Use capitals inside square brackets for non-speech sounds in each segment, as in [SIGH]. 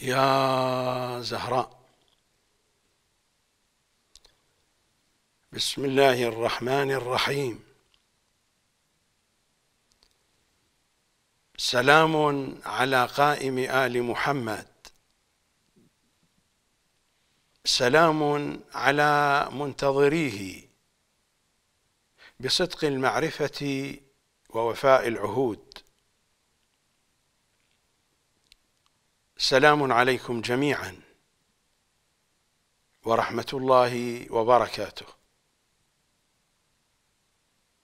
يا زهراء بسم الله الرحمن الرحيم سلام على قائم آل محمد سلام على منتظريه بصدق المعرفة ووفاء العهود سلام عليكم جميعا ورحمة الله وبركاته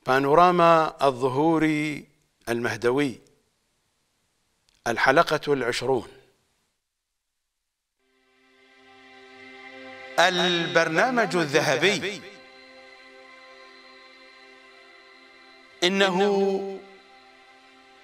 بانوراما الظهور المهدوي الحلقة العشرون البرنامج الذهبي إنه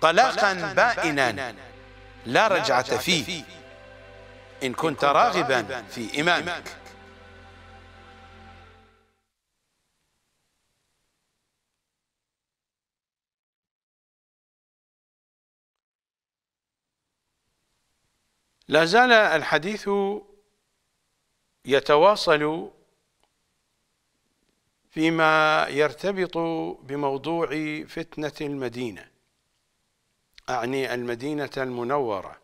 طلاقا بائنا لا رجعة فيه إن كنت راغبا في إمامك لا زال الحديث يتواصل فيما يرتبط بموضوع فتنة المدينة أعني المدينة المنورة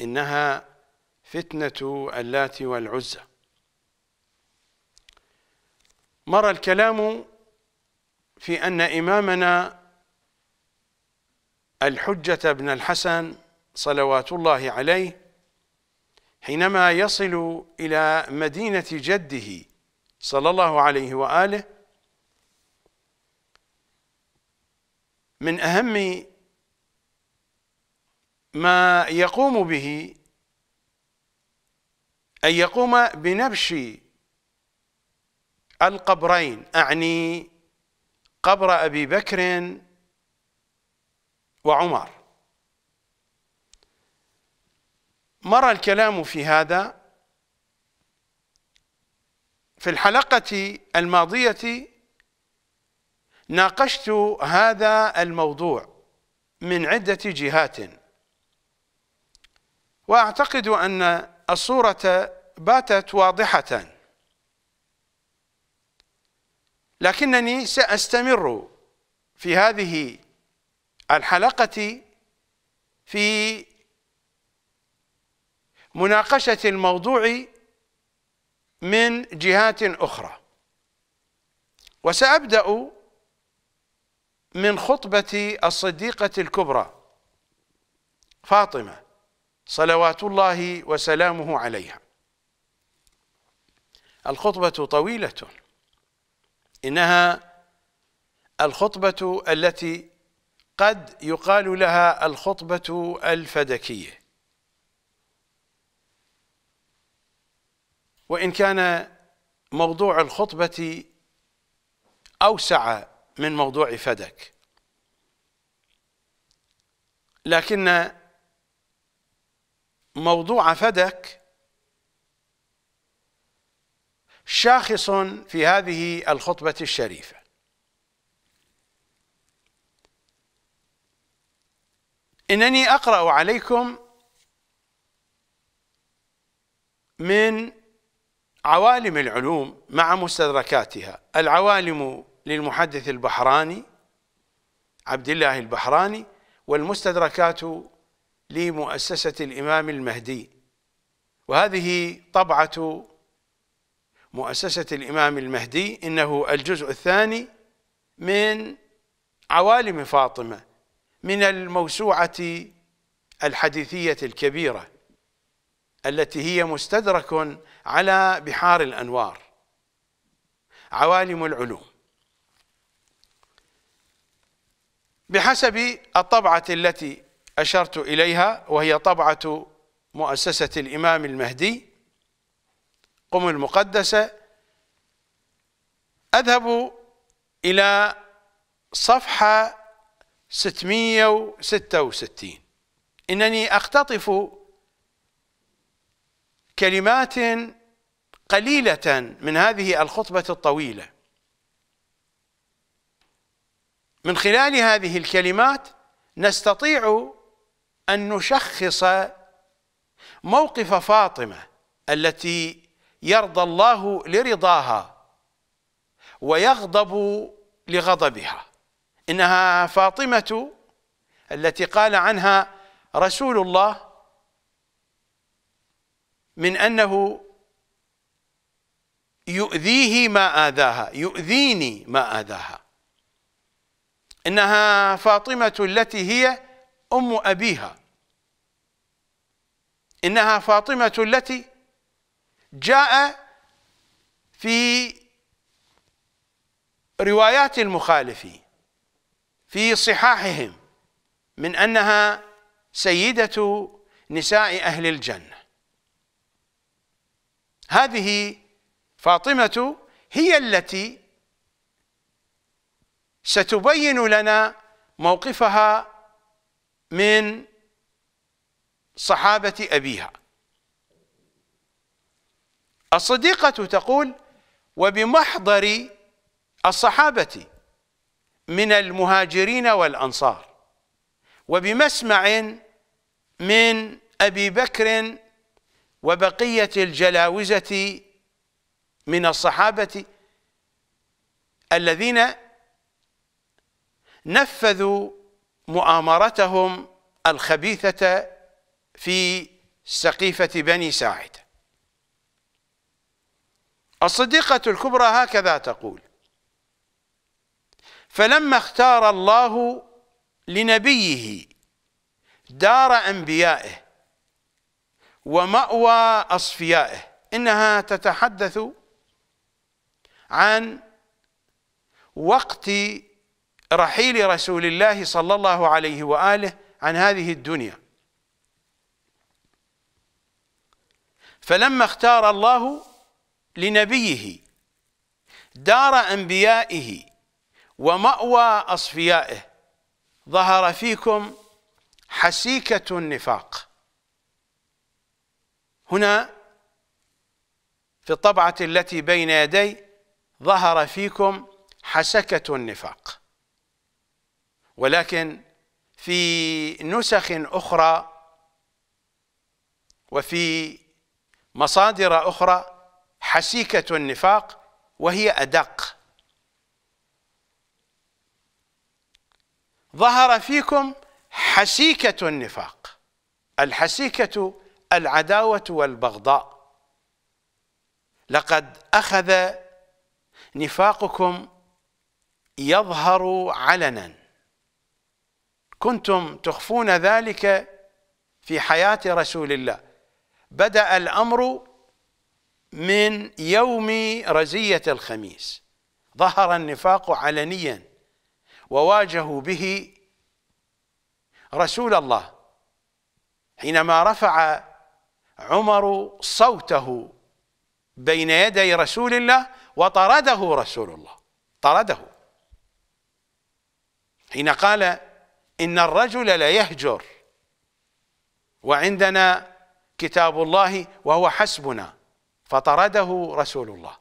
إنها فتنة اللات والعزى مر الكلام في أن إمامنا الحجة بن الحسن صلوات الله عليه حينما يصل إلى مدينة جده صلى الله عليه وآله من أهم ما يقوم به أن يقوم بنبش القبرين أعني قبر أبي بكر وعمر مر الكلام في هذا في الحلقة الماضية ناقشت هذا الموضوع من عدة جهات واعتقد ان الصوره باتت واضحه لكنني ساستمر في هذه الحلقه في مناقشه الموضوع من جهات اخرى وسابدا من خطبه الصديقه الكبرى فاطمه صلوات الله وسلامه عليها الخطبة طويلة إنها الخطبة التي قد يقال لها الخطبة الفدكية وإن كان موضوع الخطبة أوسع من موضوع فدك لكن موضوع فدك شاخص في هذه الخطبة الشريفة إنني أقرأ عليكم من عوالم العلوم مع مستدركاتها العوالم للمحدث البحراني عبد الله البحراني والمستدركات لمؤسسة الإمام المهدي وهذه طبعة مؤسسة الإمام المهدي إنه الجزء الثاني من عوالم فاطمة من الموسوعة الحديثية الكبيرة التي هي مستدرك على بحار الأنوار عوالم العلوم بحسب الطبعة التي أشرت إليها وهي طبعة مؤسسة الإمام المهدي قم المقدسة أذهب إلى صفحة 666 إنني أختطف كلمات قليلة من هذه الخطبة الطويلة من خلال هذه الكلمات نستطيع أن نشخص موقف فاطمة التي يرضى الله لرضاها ويغضب لغضبها إنها فاطمة التي قال عنها رسول الله من أنه يؤذيه ما آذاها يؤذيني ما آذاها إنها فاطمة التي هي أم أبيها إنها فاطمة التي جاء في روايات المخالفين في صحاحهم من أنها سيدة نساء أهل الجنة هذه فاطمة هي التي ستبين لنا موقفها من صحابة أبيها الصديقة تقول وبمحضر الصحابة من المهاجرين والأنصار وبمسمع من أبي بكر وبقية الجلاوزة من الصحابة الذين نفذوا مؤامرتهم الخبيثة في سقيفة بني ساعد الصديقة الكبرى هكذا تقول فلما اختار الله لنبيه دار أنبيائه ومأوى أصفيائه إنها تتحدث عن وقت رحيل رسول الله صلى الله عليه واله عن هذه الدنيا فلما اختار الله لنبيه دار انبيائه وماوى اصفيائه ظهر فيكم حسيكه النفاق هنا في الطبعه التي بين يدي ظهر فيكم حسكه النفاق ولكن في نسخ اخرى وفي مصادر اخرى حسيكه النفاق وهي ادق ظهر فيكم حسيكه النفاق الحسيكه العداوه والبغضاء لقد اخذ نفاقكم يظهر علنا كنتم تخفون ذلك في حياة رسول الله بدأ الأمر من يوم رزية الخميس ظهر النفاق علنيا وواجهوا به رسول الله حينما رفع عمر صوته بين يدي رسول الله وطرده رسول الله طرده حين قال إن الرجل لا يهجر وعندنا كتاب الله وهو حسبنا فطرده رسول الله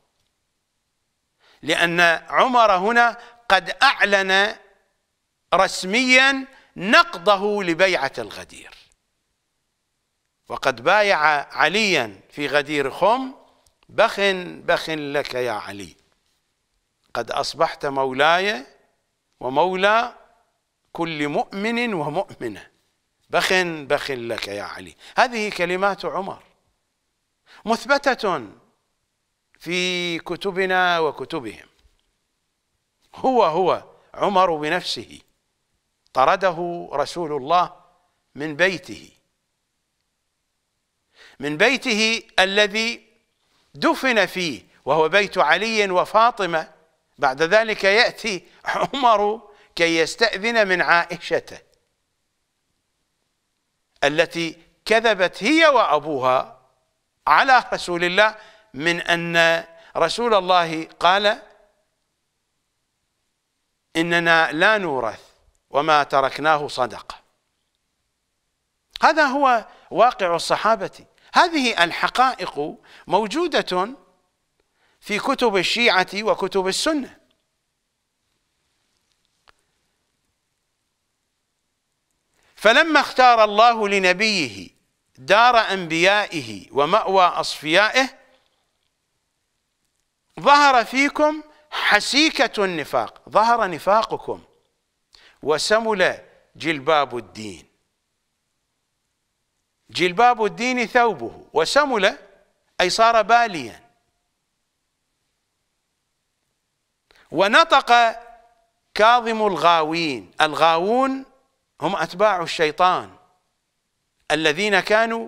لأن عمر هنا قد أعلن رسميا نقضه لبيعة الغدير وقد بايع عليا في غدير خم بخ بخ لك يا علي قد أصبحت مولاي ومولى كل مؤمن ومؤمنة بخ بخ لك يا علي هذه كلمات عمر مثبتة في كتبنا وكتبهم هو هو عمر بنفسه طرده رسول الله من بيته من بيته الذي دفن فيه وهو بيت علي وفاطمة بعد ذلك يأتي عمر كي يستأذن من عائشة التي كذبت هي وأبوها على رسول الله من أن رسول الله قال إننا لا نورث وما تركناه صدقة هذا هو واقع الصحابة هذه الحقائق موجودة في كتب الشيعة وكتب السنة فلما اختار الله لنبيه دار أنبيائه ومأوى أصفيائه ظهر فيكم حسيكة النفاق ظهر نفاقكم وسمل جلباب الدين جلباب الدين ثوبه وسمل أي صار باليا ونطق كاظم الغاوين الغاوون هم أتباع الشيطان الذين كانوا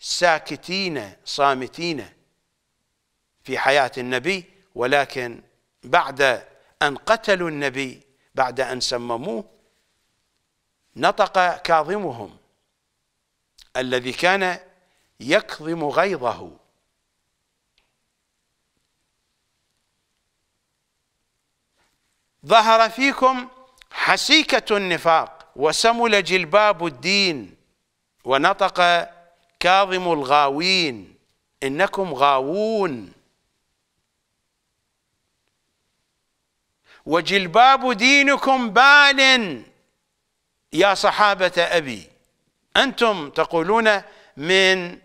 ساكتين صامتين في حياة النبي ولكن بعد أن قتلوا النبي بعد أن سمموه نطق كاظمهم الذي كان يكظم غيظه ظهر فيكم حسيكة النفاق وسمل جلباب الدين ونطق كاظم الغاوين إنكم غاوون وجلباب دينكم بال يا صحابة أبي أنتم تقولون من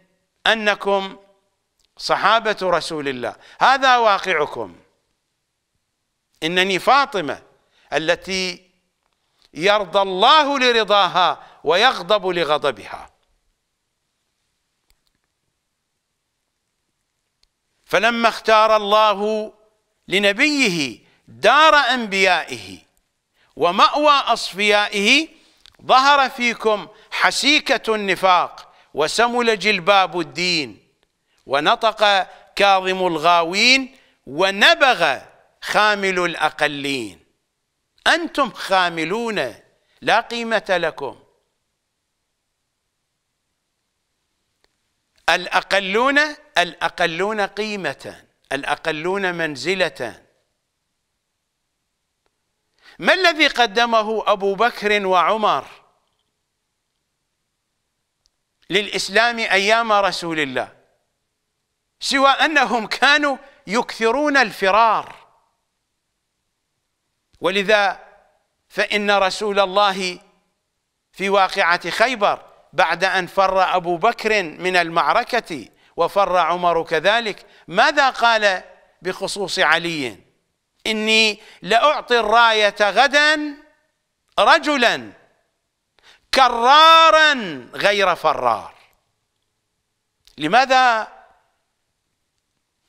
أنكم صحابة رسول الله هذا واقعكم إنني فاطمة التي يرضى الله لرضاها ويغضب لغضبها فلما اختار الله لنبيه دار انبيائه وماوى اصفيائه ظهر فيكم حسيكه النفاق وسمل جلباب الدين ونطق كاظم الغاوين ونبغ خامل الاقلين أنتم خاملون لا قيمة لكم الأقلون الأقلون قيمة الأقلون منزلة ما الذي قدمه أبو بكر وعمر للإسلام أيام رسول الله سوى أنهم كانوا يكثرون الفرار ولذا فإن رسول الله في واقعة خيبر بعد أن فر أبو بكر من المعركة وفر عمر كذلك ماذا قال بخصوص علي إني لأعطي الراية غدا رجلا كرارا غير فرار لماذا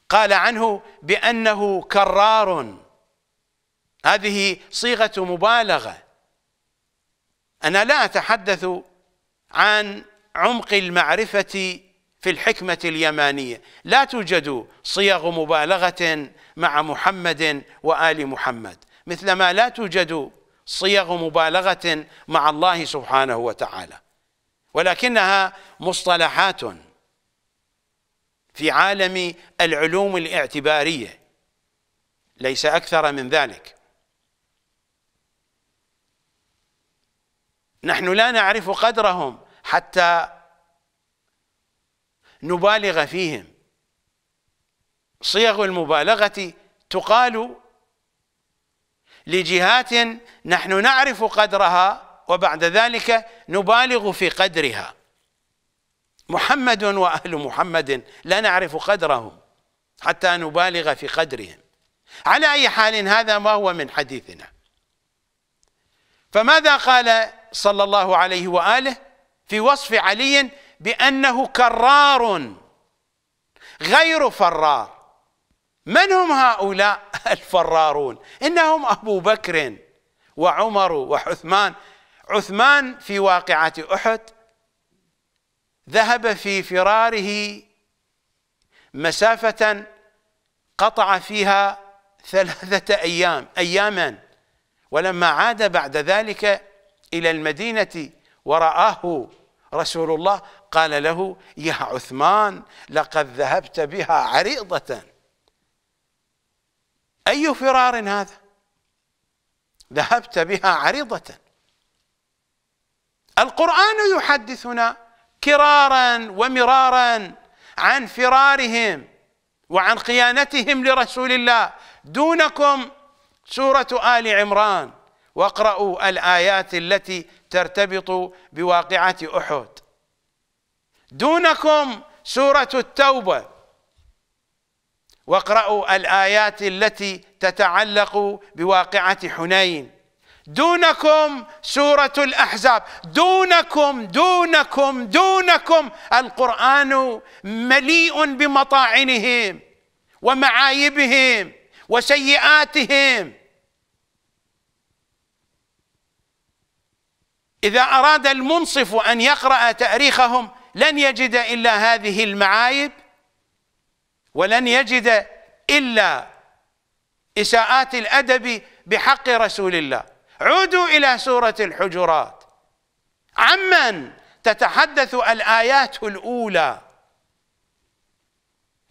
قال عنه بأنه كرار هذه صيغة مبالغة أنا لا أتحدث عن عمق المعرفة في الحكمة اليمانية لا توجد صيغ مبالغة مع محمد وآل محمد مثلما لا توجد صيغ مبالغة مع الله سبحانه وتعالى ولكنها مصطلحات في عالم العلوم الاعتبارية ليس أكثر من ذلك نحن لا نعرف قدرهم حتى نبالغ فيهم صيغ المبالغة تقال لجهات نحن نعرف قدرها وبعد ذلك نبالغ في قدرها محمد وأهل محمد لا نعرف قدرهم حتى نبالغ في قدرهم على أي حال هذا ما هو من حديثنا فماذا قال صلى الله عليه واله في وصف علي بانه كرار غير فرار من هم هؤلاء [LAUGHS] الفرارون انهم ابو بكر وعمر وعثمان عثمان في واقعه احد ذهب في فراره مسافه قطع فيها [LAUGHS] ثلاثه ايام اياما ولما عاد بعد ذلك إلى المدينة ورآه رسول الله قال له يا عثمان لقد ذهبت بها عريضة أي فرار هذا ذهبت بها عريضة القرآن يحدثنا كرارا ومرارا عن فرارهم وعن خيانتهم لرسول الله دونكم سورة آل عمران واقرأوا الآيات التي ترتبط بواقعة أحد دونكم سورة التوبة واقرأوا الآيات التي تتعلق بواقعة حنين دونكم سورة الأحزاب دونكم دونكم دونكم القرآن مليء بمطاعنهم ومعايبهم وسيئاتهم إذا أراد المنصف أن يقرأ تاريخهم لن يجد إلا هذه المعايب ولن يجد إلا إساءات الأدب بحق رسول الله عودوا إلى سورة الحجرات عمن تتحدث الآيات الأولى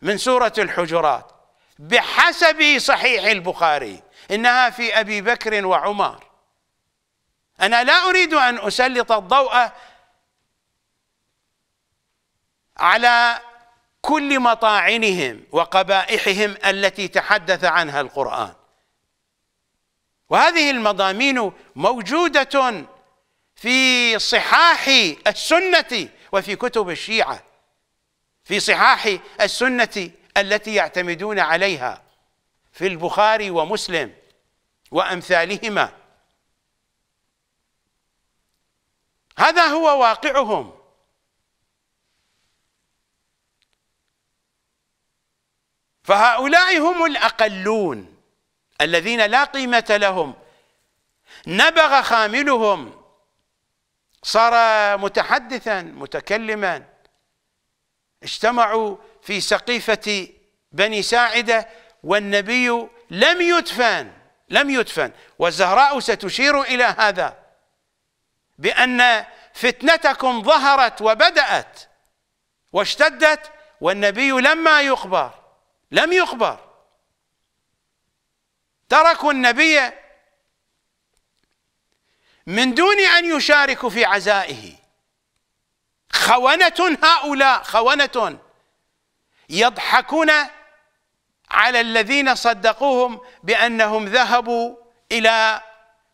من سورة الحجرات بحسب صحيح البخاري إنها في أبي بكر وعمر أنا لا أريد أن أسلط الضوء على كل مطاعنهم وقبائحهم التي تحدث عنها القرآن وهذه المضامين موجودة في صحاح السنة وفي كتب الشيعة في صحاح السنة التي يعتمدون عليها في البخاري ومسلم وأمثالهما هذا هو واقعهم فهؤلاء هم الأقلون الذين لا قيمة لهم نبغ خاملهم صار متحدثا متكلما اجتمعوا في سقيفة بني ساعدة والنبي لم يدفن لم يدفن والزهراء ستشير إلى هذا بأن فتنتكم ظهرت وبدأت واشتدت والنبي لما يخبر لم يخبر تركوا النبي من دون أن يشاركوا في عزائه خونة هؤلاء خونة يضحكون على الذين صدقوهم بأنهم ذهبوا إلى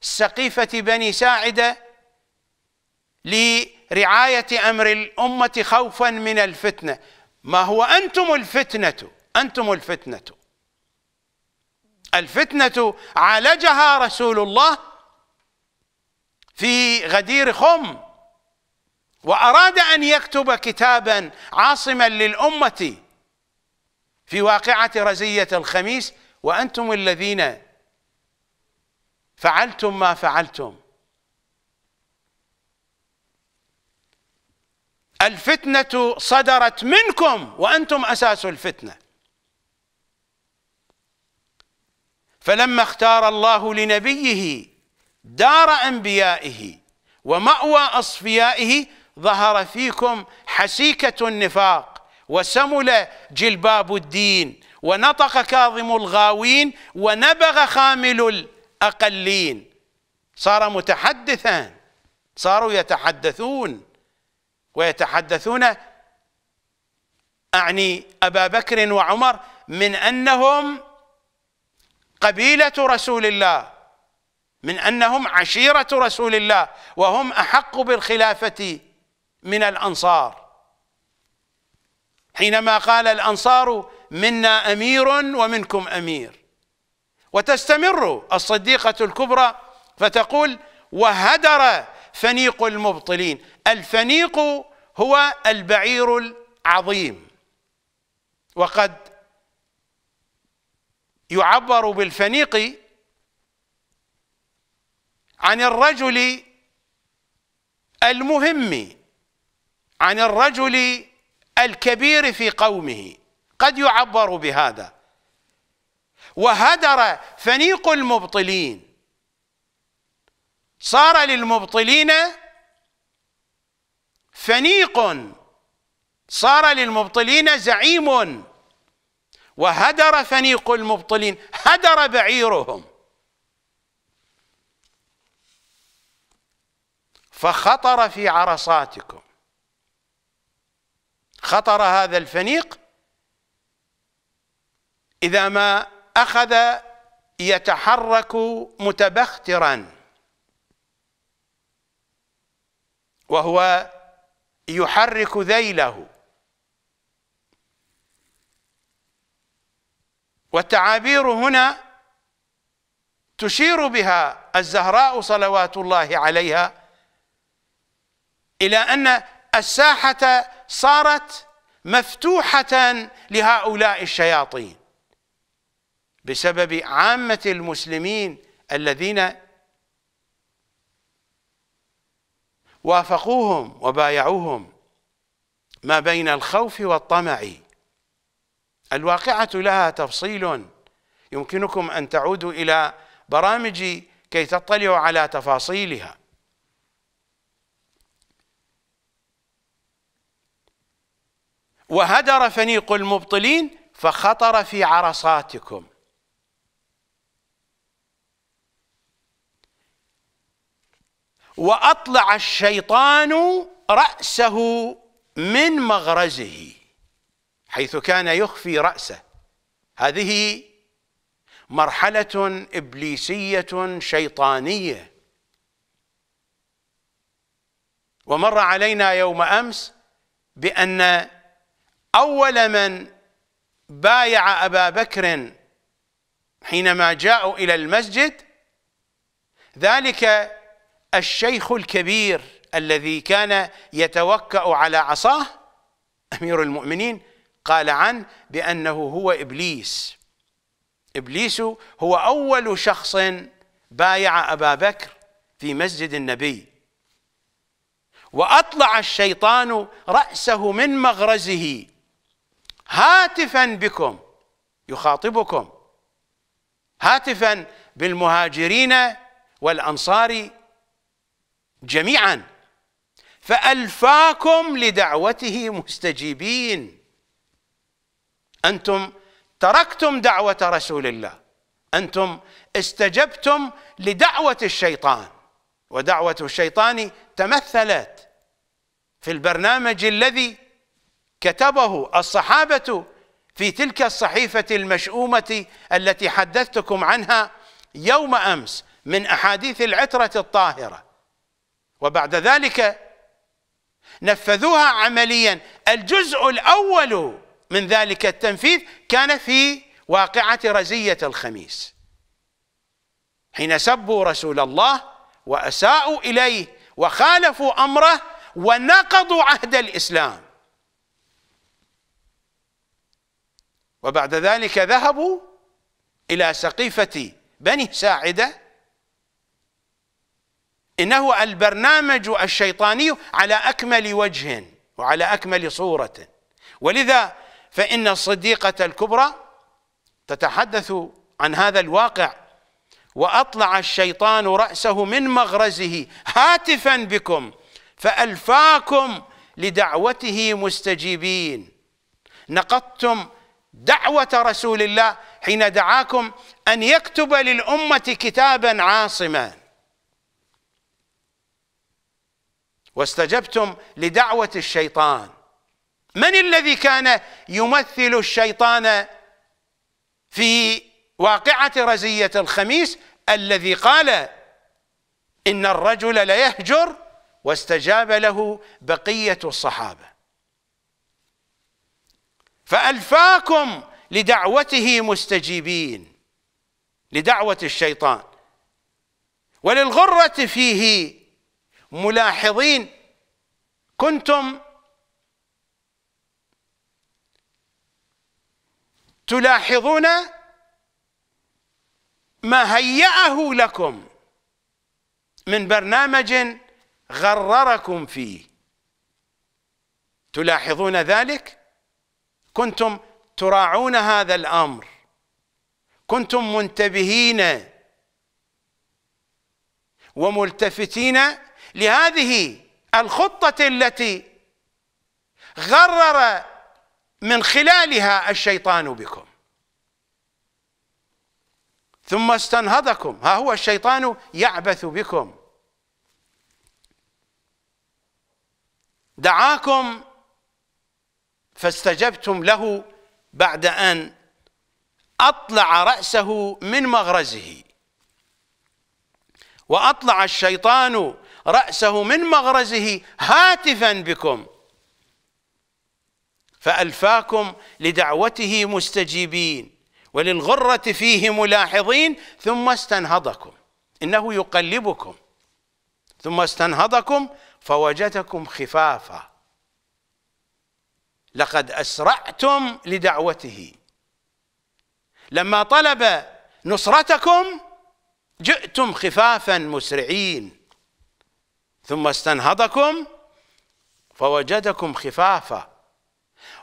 سقيفة بني ساعدة لرعاية أمر الأمة خوفا من الفتنة ما هو أنتم الفتنة أنتم الفتنة الفتنة عالجها رسول الله في غدير خم وأراد أن يكتب كتابا عاصما للأمة في واقعة رزية الخميس وأنتم الذين فعلتم ما فعلتم الفتنة صدرت منكم وأنتم أساس الفتنة فلما اختار الله لنبيه دار أنبيائه ومأوى أصفيائه ظهر فيكم حسيكة النفاق وسمل جلباب الدين ونطق كاظم الغاوين ونبغ خامل الأقلين صار متحدثا صاروا يتحدثون ويتحدثون أعني أبا بكر وعمر من أنهم قبيلة رسول الله من أنهم عشيرة رسول الله وهم أحق بالخلافة من الأنصار حينما قال الأنصار منا أمير ومنكم أمير وتستمر الصديقة الكبرى فتقول وهدر فنيق المبطلين الفنيق هو البعير العظيم وقد يعبر بالفنيق عن الرجل المهم عن الرجل الكبير في قومه قد يعبر بهذا وهدر فنيق المبطلين صار للمبطلين فنيق صار للمبطلين زعيم وهدر فنيق المبطلين هدر بعيرهم فخطر في عرصاتكم خطر هذا الفنيق إذا ما أخذ يتحرك متبخترا وهو يحرك ذيله والتعابير هنا تشير بها الزهراء صلوات الله عليها إلى أن الساحة صارت مفتوحة لهؤلاء الشياطين بسبب عامة المسلمين الذين وافقوهم وبايعوهم ما بين الخوف والطمع الواقعة لها تفصيل يمكنكم أن تعودوا إلى برامجي كي تطلعوا على تفاصيلها وهدر فنيق المبطلين فخطر في عرصاتكم وأطلع الشيطان رأسه من مغرزه حيث كان يخفي رأسه هذه مرحلة إبليسية شيطانية ومر علينا يوم أمس بأن أول من بايع أبا بكر حينما جاءوا إلى المسجد ذلك الشيخ الكبير الذي كان يتوكأ على عصاه أمير المؤمنين قال عنه بأنه هو إبليس إبليس هو أول شخص بايع أبا بكر في مسجد النبي وأطلع الشيطان رأسه من مغرزه هاتفا بكم يخاطبكم هاتفا بالمهاجرين والأنصار جميعا فألفاكم لدعوته مستجيبين أنتم تركتم دعوة رسول الله أنتم استجبتم لدعوة الشيطان ودعوة الشيطان تمثلت في البرنامج الذي كتبه الصحابة في تلك الصحيفة المشؤومة التي حدثتكم عنها يوم أمس من أحاديث العترة الطاهرة وبعد ذلك نفذوها عمليا الجزء الأول من ذلك التنفيذ كان في واقعة رزية الخميس حين سبوا رسول الله وأساءوا إليه وخالفوا أمره ونقضوا عهد الإسلام وبعد ذلك ذهبوا إلى سقيفة بني ساعدة إنه البرنامج الشيطاني على أكمل وجه وعلى أكمل صورة ولذا فإن الصديقة الكبرى تتحدث عن هذا الواقع وأطلع الشيطان رأسه من مغرزه هاتفا بكم فألفاكم لدعوته مستجيبين نقضتم دعوة رسول الله حين دعاكم أن يكتب للأمة كتابا عاصما واستجبتم لدعوة الشيطان من الذي كان يمثل الشيطان في واقعة رزية الخميس الذي قال إن الرجل ليهجر واستجاب له بقية الصحابة فألفاكم لدعوته مستجيبين لدعوة الشيطان وللغرة فيه ملاحظين كنتم تلاحظون ما هيأه لكم من برنامج غرركم فيه تلاحظون ذلك كنتم تراعون هذا الأمر كنتم منتبهين وملتفتين لهذه الخطة التي غرر من خلالها الشيطان بكم ثم استنهضكم ها هو الشيطان يعبث بكم دعاكم فاستجبتم له بعد أن أطلع رأسه من مغرزه وأطلع الشيطان رأسه من مغرزه هاتفا بكم فألفاكم لدعوته مستجيبين وللغرة فيه ملاحظين ثم استنهضكم إنه يقلبكم ثم استنهضكم فوجدكم خفافا لقد أسرعتم لدعوته لما طلب نصرتكم جئتم خفافا مسرعين ثم استنهضكم فوجدكم خفافا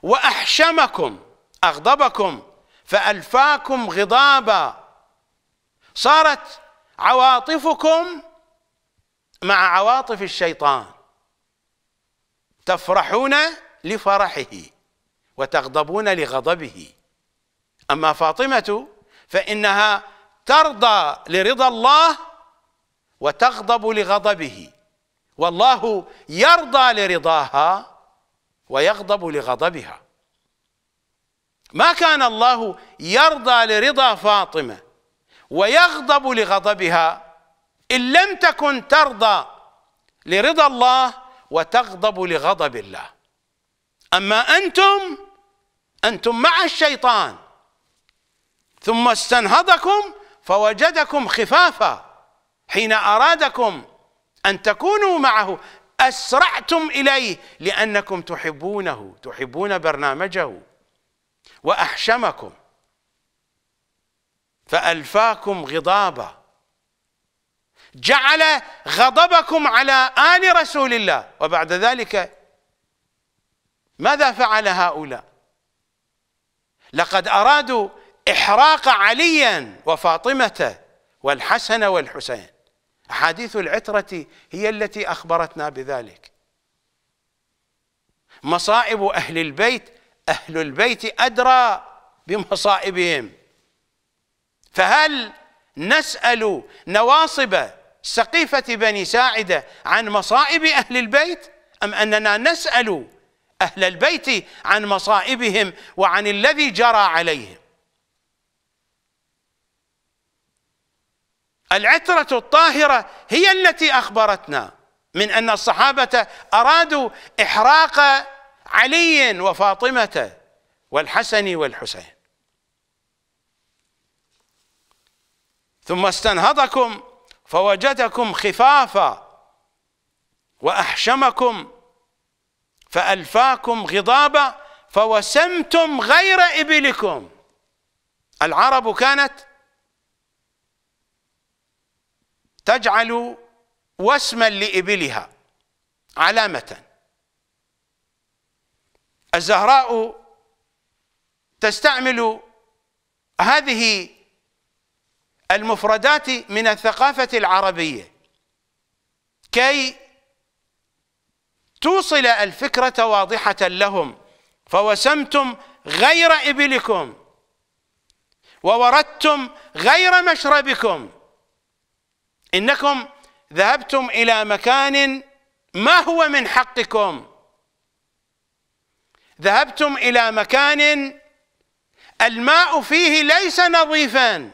وأحشمكم أغضبكم فألفاكم غضابا صارت عواطفكم مع عواطف الشيطان تفرحون لفرحه وتغضبون لغضبه أما فاطمة فإنها ترضى لرضا الله وتغضب لغضبه والله يرضى لرضاها ويغضب لغضبها ما كان الله يرضى لرضا فاطمه ويغضب لغضبها ان لم تكن ترضى لرضا الله وتغضب لغضب الله اما انتم انتم مع الشيطان ثم استنهضكم فوجدكم خفافا حين ارادكم أن تكونوا معه أسرعتم إليه لأنكم تحبونه تحبون برنامجه وأحشمكم فألفاكم غضابا جعل غضبكم على آل رسول الله وبعد ذلك ماذا فعل هؤلاء لقد أرادوا إحراق عليا وفاطمة والحسن والحسين أحاديث العترة هي التي أخبرتنا بذلك مصائب أهل البيت أهل البيت أدرى بمصائبهم فهل نسأل نواصب سقيفة بني ساعدة عن مصائب أهل البيت أم أننا نسأل أهل البيت عن مصائبهم وعن الذي جرى عليهم العترة الطاهرة هي التي أخبرتنا من أن الصحابة أرادوا إحراق علي وفاطمة والحسن والحسين ثم استنهضكم فوجدكم خفافا وأحشمكم فألفاكم غضابا فوسمتم غير إبلكم العرب كانت تجعل وسما لإبلها علامة الزهراء تستعمل هذه المفردات من الثقافة العربية كي توصل الفكرة واضحة لهم فوسمتم غير إبلكم ووردتم غير مشربكم إنكم ذهبتم إلى مكان ما هو من حقكم ذهبتم إلى مكان الماء فيه ليس نظيفا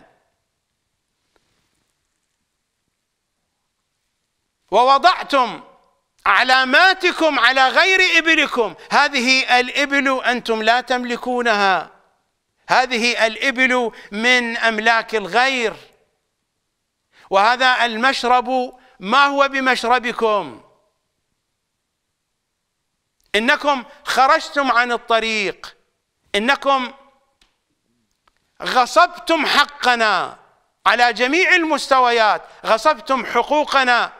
ووضعتم علاماتكم على غير إبلكم هذه الإبل أنتم لا تملكونها هذه الإبل من أملاك الغير وهذا المشرب ما هو بمشربكم انكم خرجتم عن الطريق انكم غصبتم حقنا على جميع المستويات غصبتم حقوقنا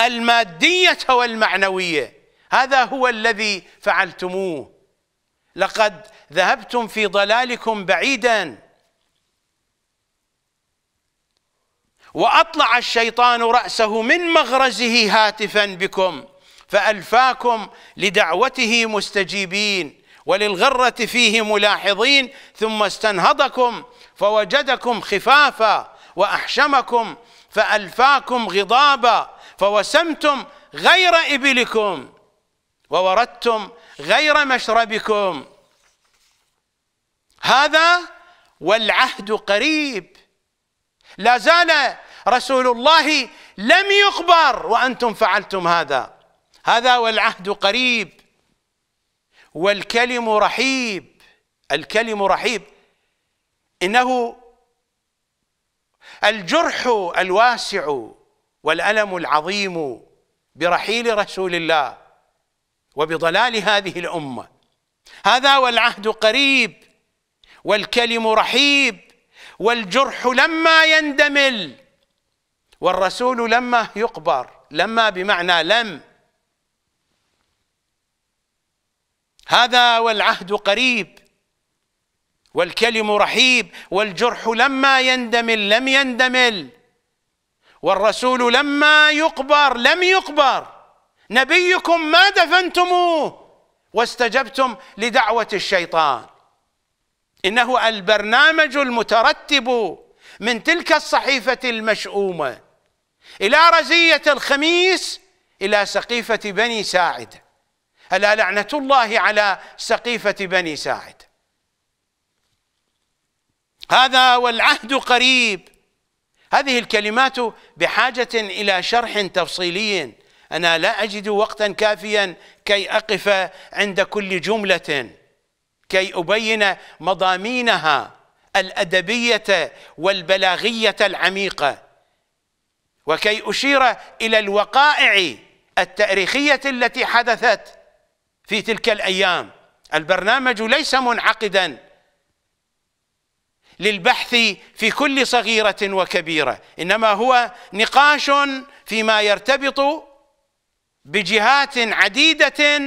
الماديه والمعنويه هذا هو الذي فعلتموه لقد ذهبتم في ضلالكم بعيدا واطلع الشيطان راسه من مغرزه هاتفا بكم فالفاكم لدعوته مستجيبين وللغره فيه ملاحظين ثم استنهضكم فوجدكم خفافا واحشمكم فالفاكم غضابا فوسمتم غير ابلكم ووردتم غير مشربكم هذا والعهد قريب لا زال رسول الله لم يخبر وأنتم فعلتم هذا هذا والعهد قريب والكلم رحيب الكلم رحيب إنه الجرح الواسع والألم العظيم برحيل رسول الله وبضلال هذه الأمة هذا والعهد قريب والكلم رحيب والجرح لما يندمل والرسول لما يقبر لما بمعنى لم هذا والعهد قريب والكلم رحيب والجرح لما يندمل لم يندمل والرسول لما يقبر لم يقبر نبيكم ما دفنتموه واستجبتم لدعوة الشيطان انه البرنامج المترتب من تلك الصحيفه المشؤومه الى رزيه الخميس الى سقيفه بني ساعد الا لعنه الله على سقيفه بني ساعد هذا والعهد قريب هذه الكلمات بحاجه الى شرح تفصيلي انا لا اجد وقتا كافيا كي اقف عند كل جمله كي أبين مضامينها الأدبية والبلاغية العميقة وكي أشير إلى الوقائع التاريخية التي حدثت في تلك الأيام البرنامج ليس منعقدا للبحث في كل صغيرة وكبيرة إنما هو نقاش فيما يرتبط بجهات عديدة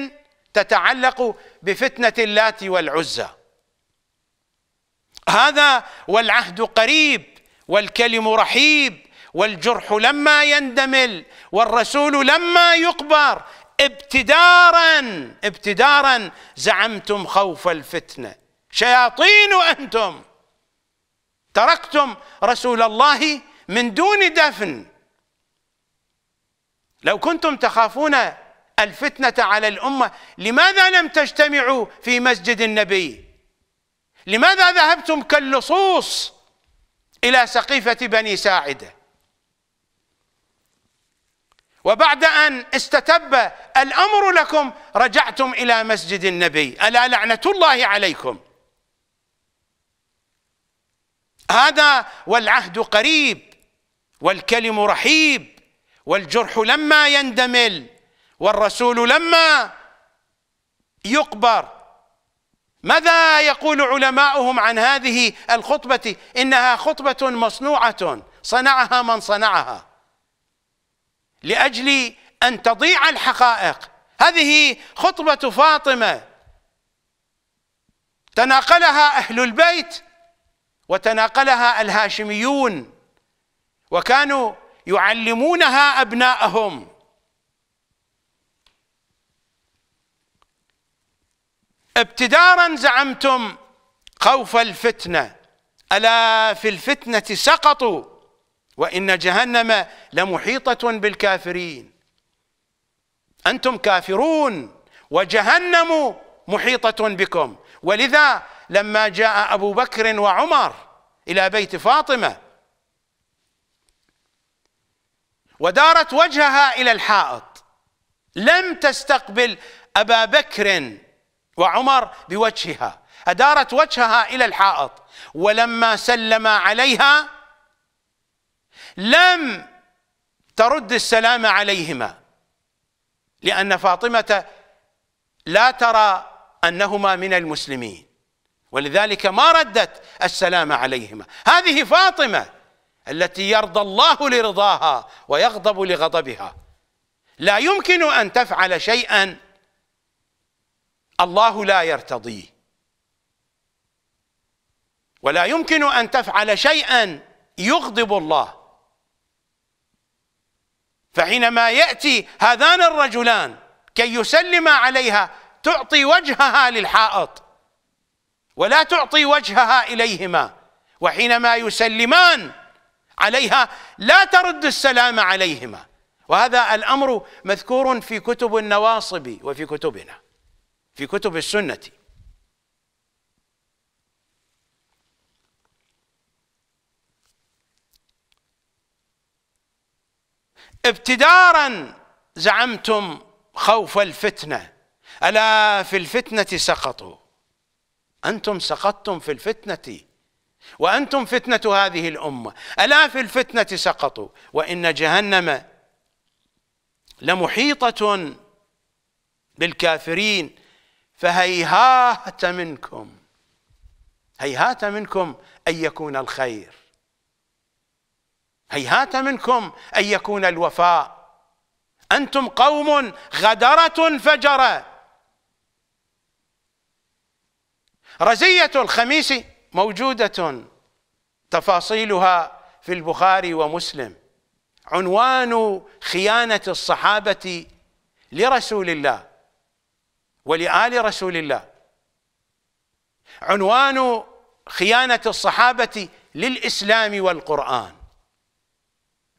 تتعلق بفتنة اللات والعزى هذا والعهد قريب والكلم رحيب والجرح لما يندمل والرسول لما يقبر ابتدارا ابتدارا زعمتم خوف الفتنه شياطين انتم تركتم رسول الله من دون دفن لو كنتم تخافون الفتنة على الأمة لماذا لم تجتمعوا في مسجد النبي لماذا ذهبتم كاللصوص إلى سقيفة بني ساعدة وبعد أن استتب الأمر لكم رجعتم إلى مسجد النبي ألا لعنة الله عليكم هذا والعهد قريب والكلم رحيب والجرح لما يندمل والرسول لما يقبر ماذا يقول علماؤهم عن هذه الخطبة إنها خطبة مصنوعة صنعها من صنعها لأجل أن تضيع الحقائق هذه خطبة فاطمة تناقلها أهل البيت وتناقلها الهاشميون وكانوا يعلمونها أبناءهم ابتدارا زعمتم خوف الفتنة ألا في الفتنة سقطوا وإن جهنم لمحيطة بالكافرين أنتم كافرون وجهنم محيطة بكم ولذا لما جاء أبو بكر وعمر إلى بيت فاطمة ودارت وجهها إلى الحائط لم تستقبل أبا بكر وعمر بوجهها أدارت وجهها إلى الحائط ولما سلم عليها لم ترد السلام عليهما لأن فاطمة لا ترى أنهما من المسلمين ولذلك ما ردت السلام عليهما هذه فاطمة التي يرضى الله لرضاها ويغضب لغضبها لا يمكن أن تفعل شيئا الله لا يرتضيه ولا يمكن أن تفعل شيئا يغضب الله فحينما يأتي هذان الرجلان كي يسلم عليها تعطي وجهها للحائط ولا تعطي وجهها إليهما وحينما يسلمان عليها لا ترد السلام عليهما وهذا الأمر مذكور في كتب النواصب وفي كتبنا في كتب السنة ابتدارا زعمتم خوف الفتنة ألا في الفتنة سقطوا أنتم سقطتم في الفتنة وأنتم فتنة هذه الأمة ألا في الفتنة سقطوا وإن جهنم لمحيطة بالكافرين فهيهات منكم هيهات منكم أن يكون الخير هيهات منكم أن يكون الوفاء أنتم قوم غدرة فجرة رزية الخميس موجودة تفاصيلها في البخاري ومسلم عنوان خيانة الصحابة لرسول الله ولآل رسول الله عنوان خيانة الصحابة للإسلام والقرآن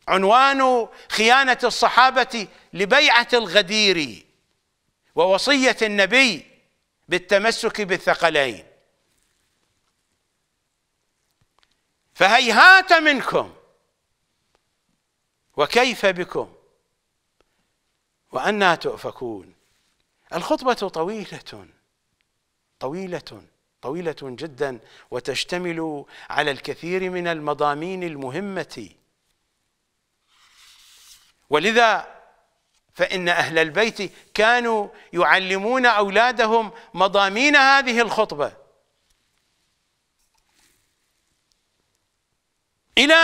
عنوان خيانة الصحابة لبيعة الغدير ووصية النبي بالتمسك بالثقلين فهيهات منكم وكيف بكم وأنا تؤفكون الخطبة طويلة طويلة طويلة جدا وتشتمل على الكثير من المضامين المهمة ولذا فإن أهل البيت كانوا يعلمون أولادهم مضامين هذه الخطبة إلى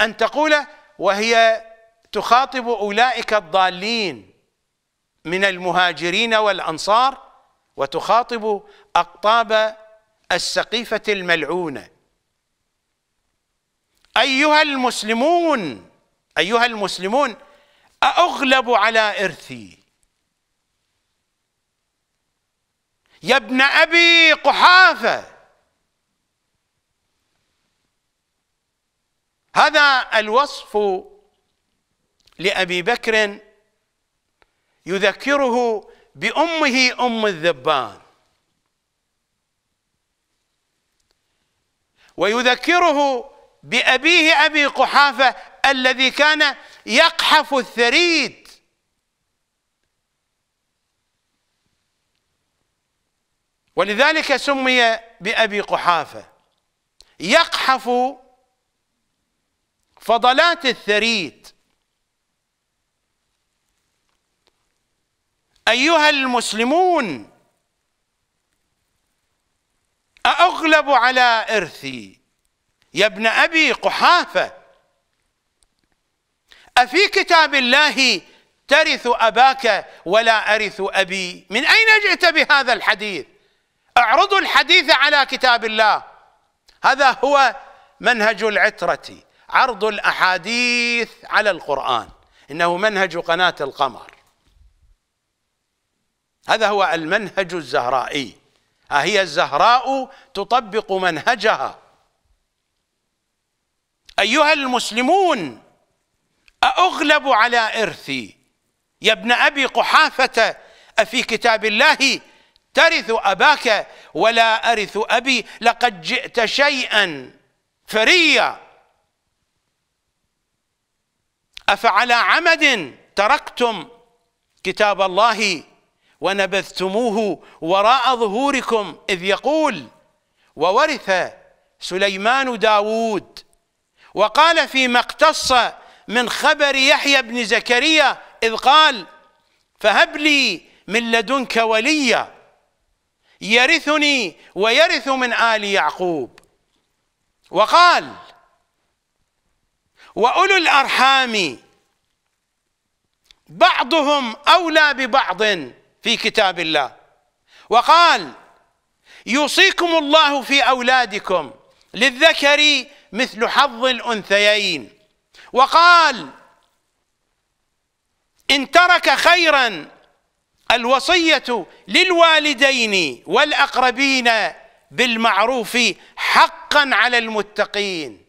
أن تقول وهي تخاطب أولئك الضالين من المهاجرين والأنصار وتخاطب أقطاب السقيفة الملعونة أيها المسلمون أيها المسلمون أأغلب على إرثي يا ابن أبي قحافة هذا الوصف لأبي بكر يذكره بأمه أم الذبان ويذكره بأبيه أبي قحافة الذي كان يقحف الثريد ولذلك سمي بأبي قحافة يقحف فضلات الثريد ايها المسلمون أأغلب على إرثي يا ابن أبي قحافة أفي كتاب الله ترث أباك ولا أرث أبي من أين جئت بهذا الحديث اعرضوا الحديث على كتاب الله هذا هو منهج العترة عرض الأحاديث على القرآن إنه منهج قناة القمر هذا هو المنهج الزهرائي ها هي الزهراء تطبق منهجها أيها المسلمون أأغلب على إرثي يا ابن أبي قحافة أفي كتاب الله ترث أباك ولا أرث أبي لقد جئت شيئا فريا أفعلى عمد تركتم كتاب الله ونبذتموه وراء ظهوركم إذ يقول وورث سليمان داود وقال فيما اقتص من خبر يحيى بن زكريا إذ قال فهب لي من لدنك وليا يرثني ويرث من آل يعقوب وقال وأولو الأرحام بعضهم أولى ببعض في كتاب الله وقال يوصيكم الله في أولادكم للذكر مثل حظ الأنثيين وقال إن ترك خيرا الوصية للوالدين والأقربين بالمعروف حقا على المتقين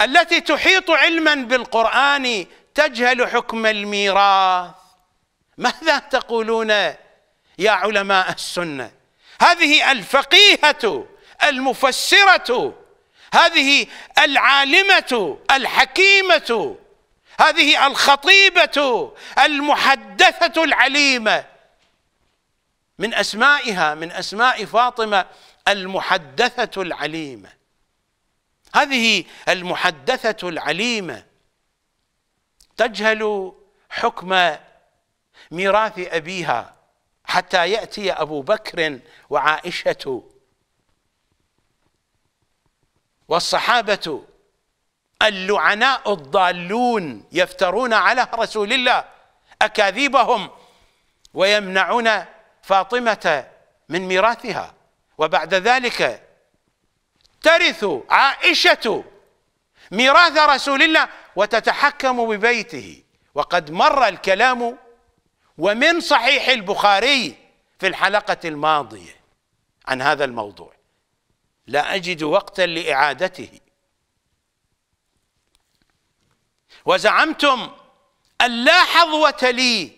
التي تحيط علما بالقرآن تجهل حكم الميراث ماذا تقولون يا علماء السنه هذه الفقيهه المفسره هذه العالمه الحكيمه هذه الخطيبه المحدثه العليمه من اسمائها من اسماء فاطمه المحدثه العليمه هذه المحدثه العليمه تجهل حكم ميراث أبيها حتى يأتي أبو بكر وعائشة والصحابة اللعناء الضالون يفترون على رسول الله أكاذيبهم ويمنعون فاطمة من ميراثها وبعد ذلك ترث عائشة ميراث رسول الله وتتحكم ببيته وقد مر الكلام ومن صحيح البخاري في الحلقة الماضية عن هذا الموضوع لا أجد وقتا لإعادته وزعمتم أن لا حظوة لي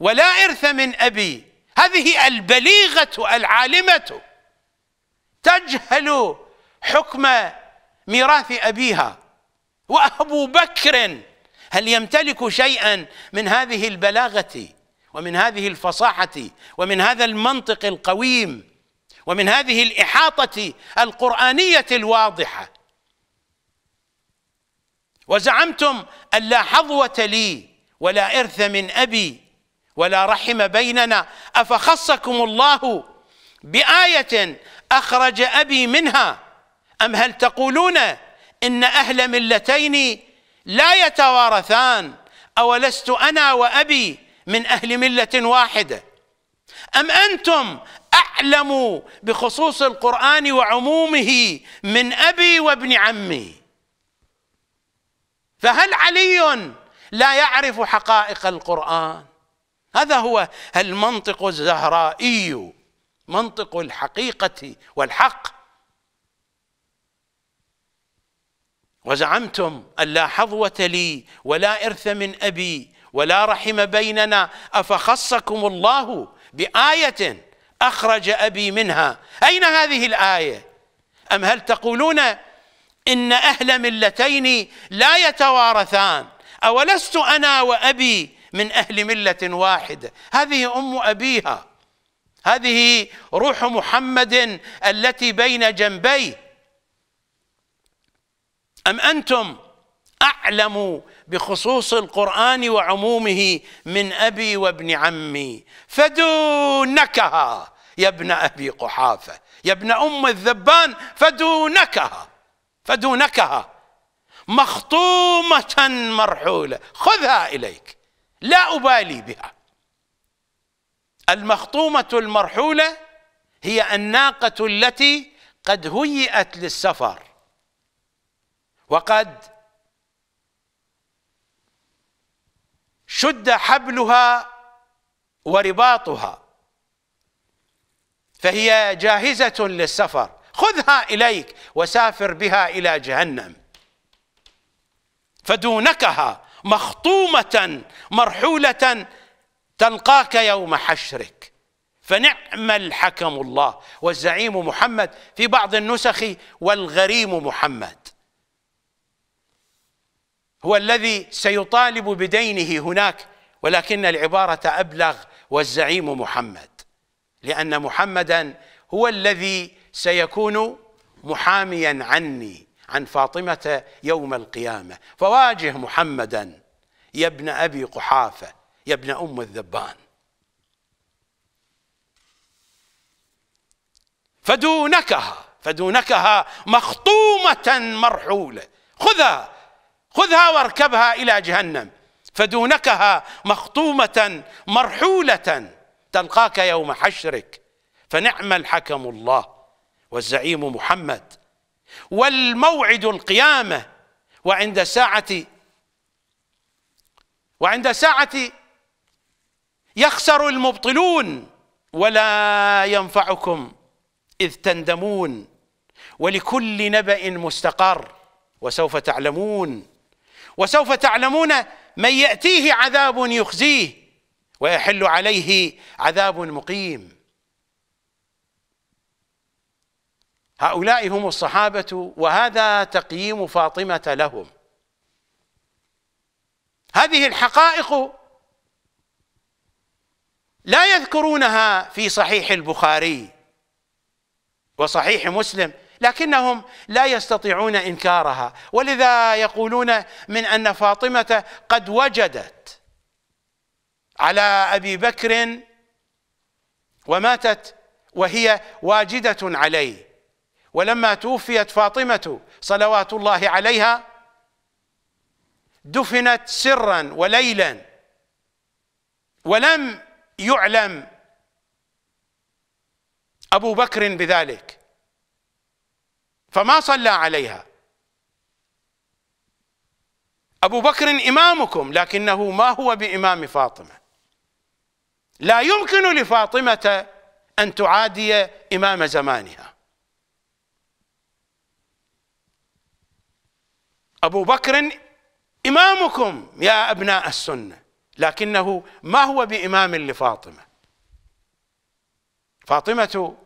ولا إرث من أبي هذه البليغة العالمة تجهل حكم ميراث أبيها وأبو بكر هل يمتلك شيئا من هذه البلاغة ومن هذه الفصاحة ومن هذا المنطق القويم ومن هذه الإحاطة القرآنية الواضحة وزعمتم أن لا حظوة لي ولا إرث من أبي ولا رحم بيننا أفخصكم الله بآية أخرج أبي منها أم هل تقولون إن أهل ملتين لا يتوارثان أولست أنا وأبي من اهل مله واحده ام انتم اعلم بخصوص القران وعمومه من ابي وابن عمي فهل علي لا يعرف حقائق القران هذا هو المنطق الزهرائي منطق الحقيقه والحق وزعمتم ان لا حظوه لي ولا ارث من ابي ولا رحم بيننا أفخصكم الله بآية أخرج أبي منها أين هذه الآية أم هل تقولون إن أهل ملتين لا يتوارثان أولست أنا وأبي من أهل ملة واحدة هذه أم أبيها هذه روح محمد التي بين جنبيه أم أنتم أعلم بخصوص القرآن وعمومه من أبي وابن عمي فدونكها يا ابن أبي قحافة يا ابن أم الذبان فدونكها فدونكها مخطومة مرحولة خذها إليك لا أبالي بها المخطومة المرحولة هي الناقة التي قد هيئت للسفر وقد شد حبلها ورباطها فهي جاهزة للسفر خذها إليك وسافر بها إلى جهنم فدونكها مخطومة مرحولة تلقاك يوم حشرك فنعم الحكم الله والزعيم محمد في بعض النسخ والغريم محمد هو الذي سيطالب بدينه هناك ولكن العبارة أبلغ والزعيم محمد لأن محمدا هو الذي سيكون محاميا عني عن فاطمة يوم القيامة فواجه محمدا يا ابن أبي قحافة يا ابن أم الذبان فدونكها فدونكها مخطومة مرحولة خذها خذها واركبها إلى جهنم فدونكها مخطومة مرحولة تلقاك يوم حشرك فنعم الحكم الله والزعيم محمد والموعد القيامة وعند ساعة وعند ساعة يخسر المبطلون ولا ينفعكم إذ تندمون ولكل نبأ مستقر وسوف تعلمون وسوف تعلمون من يأتيه عذاب يخزيه ويحل عليه عذاب مقيم هؤلاء هم الصحابة وهذا تقييم فاطمة لهم هذه الحقائق لا يذكرونها في صحيح البخاري وصحيح مسلم لكنهم لا يستطيعون انكارها ولذا يقولون من ان فاطمه قد وجدت على ابي بكر وماتت وهي واجده عليه ولما توفيت فاطمه صلوات الله عليها دفنت سرا وليلا ولم يعلم ابو بكر بذلك فما صلى عليها أبو بكر إمامكم لكنه ما هو بإمام فاطمة لا يمكن لفاطمة أن تعادي إمام زمانها أبو بكر إمامكم يا أبناء السنة لكنه ما هو بإمام لفاطمة فاطمة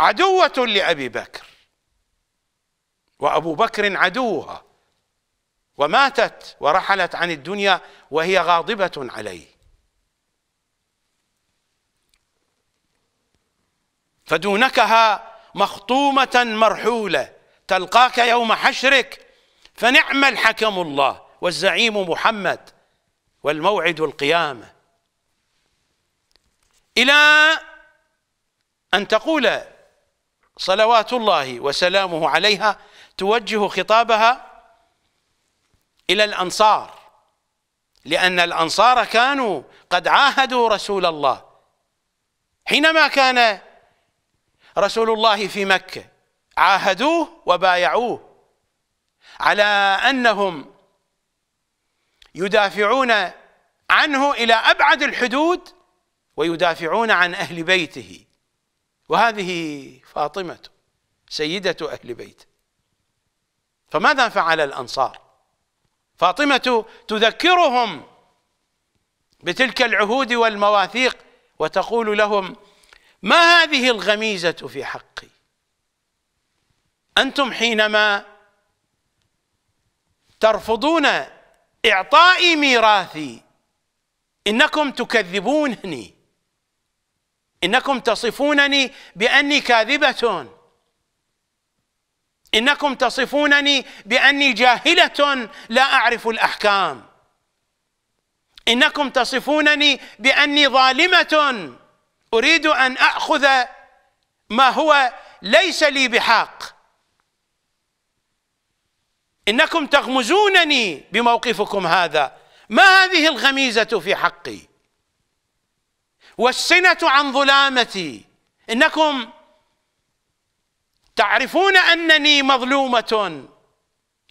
عدوة لأبي بكر وأبو بكر عدوها وماتت ورحلت عن الدنيا وهي غاضبة عليه فدونكها مخطومة مرحولة تلقاك يوم حشرك فنعم الحكم الله والزعيم محمد والموعد القيامة إلى أن تقول صلوات الله وسلامه عليها توجه خطابها إلى الأنصار لأن الأنصار كانوا قد عاهدوا رسول الله حينما كان رسول الله في مكة عاهدوه وبايعوه على أنهم يدافعون عنه إلى أبعد الحدود ويدافعون عن أهل بيته وهذه فاطمة سيدة أهل بيت فماذا فعل الأنصار فاطمة تذكرهم بتلك العهود والمواثيق وتقول لهم ما هذه الغميزة في حقي أنتم حينما ترفضون إعطائي ميراثي إنكم تكذبونني انكم تصفونني باني كاذبه انكم تصفونني باني جاهله لا اعرف الاحكام انكم تصفونني باني ظالمه اريد ان اخذ ما هو ليس لي بحق انكم تغمزونني بموقفكم هذا ما هذه الغميزه في حقي والسنة عن ظلامتي إنكم تعرفون أنني مظلومة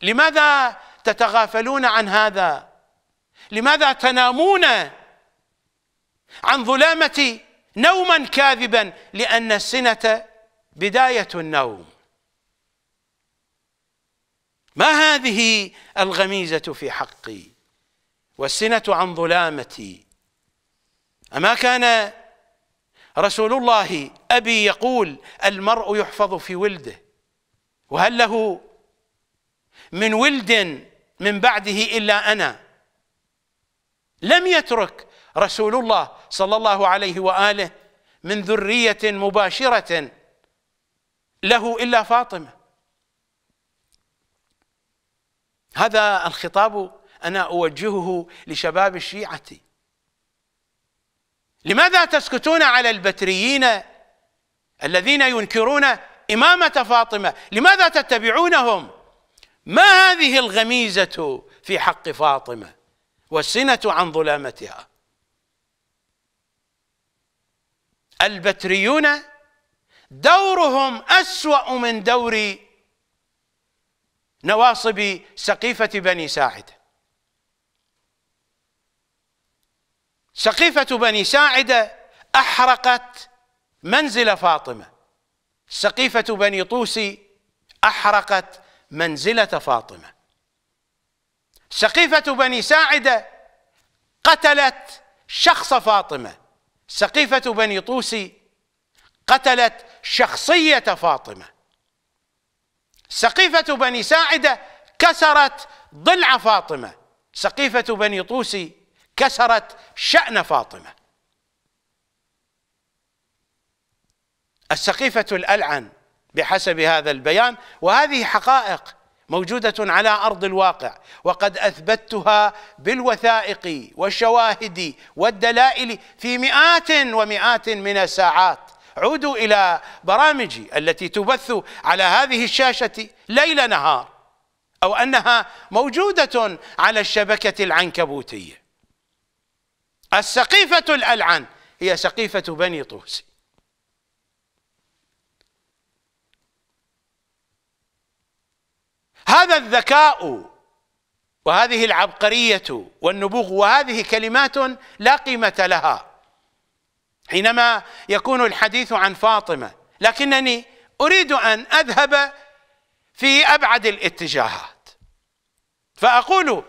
لماذا تتغافلون عن هذا لماذا تنامون عن ظلامتي نوما كاذبا لأن السنة بداية النوم ما هذه الغميزة في حقي والسنة عن ظلامتي أما كان رسول الله أبي يقول المرء يحفظ في ولده وهل له من ولد من بعده إلا أنا لم يترك رسول الله صلى الله عليه وآله من ذرية مباشرة له إلا فاطمة هذا الخطاب أنا أوجهه لشباب الشيعة لماذا تسكتون على البتريين الذين ينكرون إمامة فاطمة لماذا تتبعونهم ما هذه الغميزة في حق فاطمة والسنة عن ظلامتها البتريون دورهم أسوأ من دور نواصب سقيفة بني ساعده سقيفة بني ساعدة أحرقت منزل فاطمة سقيفة بني طوسي أحرقت منزلة فاطمة سقيفة بني ساعدة قتلت شخص فاطمة سقيفة بني طوسي قتلت شخصية فاطمة سقيفة بني ساعدة كسرت ضلع فاطمة سقيفة بني طوسي كسرت شأن فاطمة السقيفة الألعن بحسب هذا البيان وهذه حقائق موجودة على أرض الواقع وقد أثبتها بالوثائق والشواهد والدلائل في مئات ومئات من الساعات عودوا إلى برامجي التي تبث على هذه الشاشة ليل نهار أو أنها موجودة على الشبكة العنكبوتية السقيفة الألعن هي سقيفة بني طوس هذا الذكاء وهذه العبقرية والنبوغ وهذه كلمات لا قيمة لها حينما يكون الحديث عن فاطمة لكنني أريد أن أذهب في أبعد الاتجاهات فأقول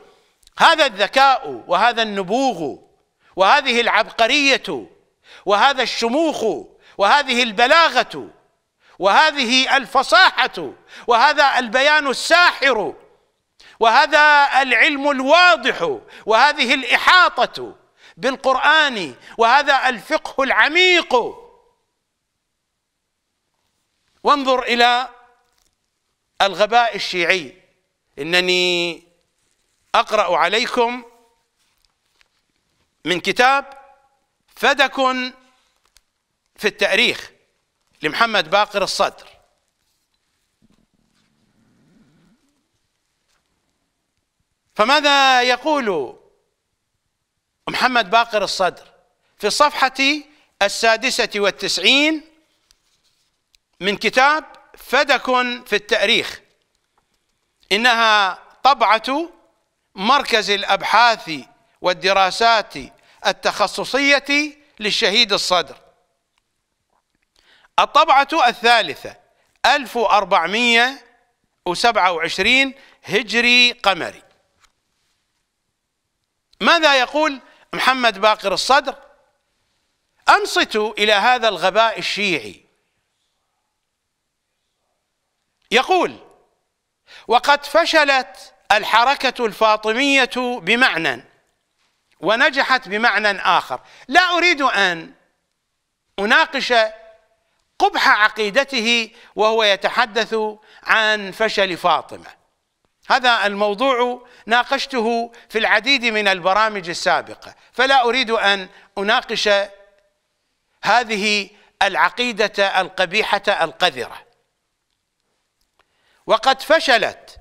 هذا الذكاء وهذا النبوغ وهذه العبقريه وهذا الشموخ وهذه البلاغه وهذه الفصاحه وهذا البيان الساحر وهذا العلم الواضح وهذه الاحاطه بالقران وهذا الفقه العميق وانظر الى الغباء الشيعي انني اقرا عليكم من كتاب فدك في التاريخ لمحمد باقر الصدر فماذا يقول محمد باقر الصدر في الصفحة السادسة والتسعين من كتاب فدك في التاريخ إنها طبعة مركز الأبحاث والدراسات التخصصية للشهيد الصدر الطبعة الثالثة 1427 هجري قمري ماذا يقول محمد باقر الصدر أنصتوا إلى هذا الغباء الشيعي يقول وقد فشلت الحركة الفاطمية بمعنى ونجحت بمعنى آخر لا أريد أن أناقش قبح عقيدته وهو يتحدث عن فشل فاطمة هذا الموضوع ناقشته في العديد من البرامج السابقة فلا أريد أن أناقش هذه العقيدة القبيحة القذرة وقد فشلت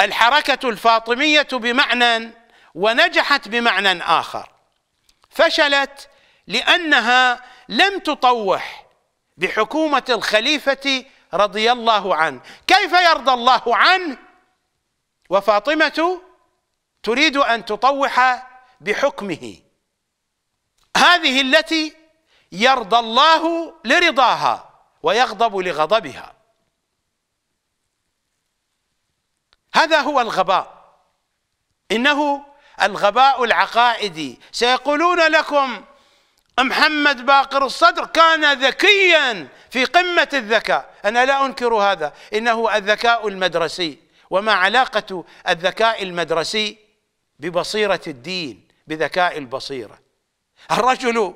الحركة الفاطمية بمعنى ونجحت بمعنى اخر فشلت لانها لم تطوح بحكومه الخليفه رضي الله عنه كيف يرضى الله عنه وفاطمه تريد ان تطوح بحكمه هذه التي يرضى الله لرضاها ويغضب لغضبها هذا هو الغباء انه الغباء العقائدي سيقولون لكم محمد باقر الصدر كان ذكيا في قمة الذكاء أنا لا أنكر هذا إنه الذكاء المدرسي وما علاقة الذكاء المدرسي ببصيرة الدين بذكاء البصيرة الرجل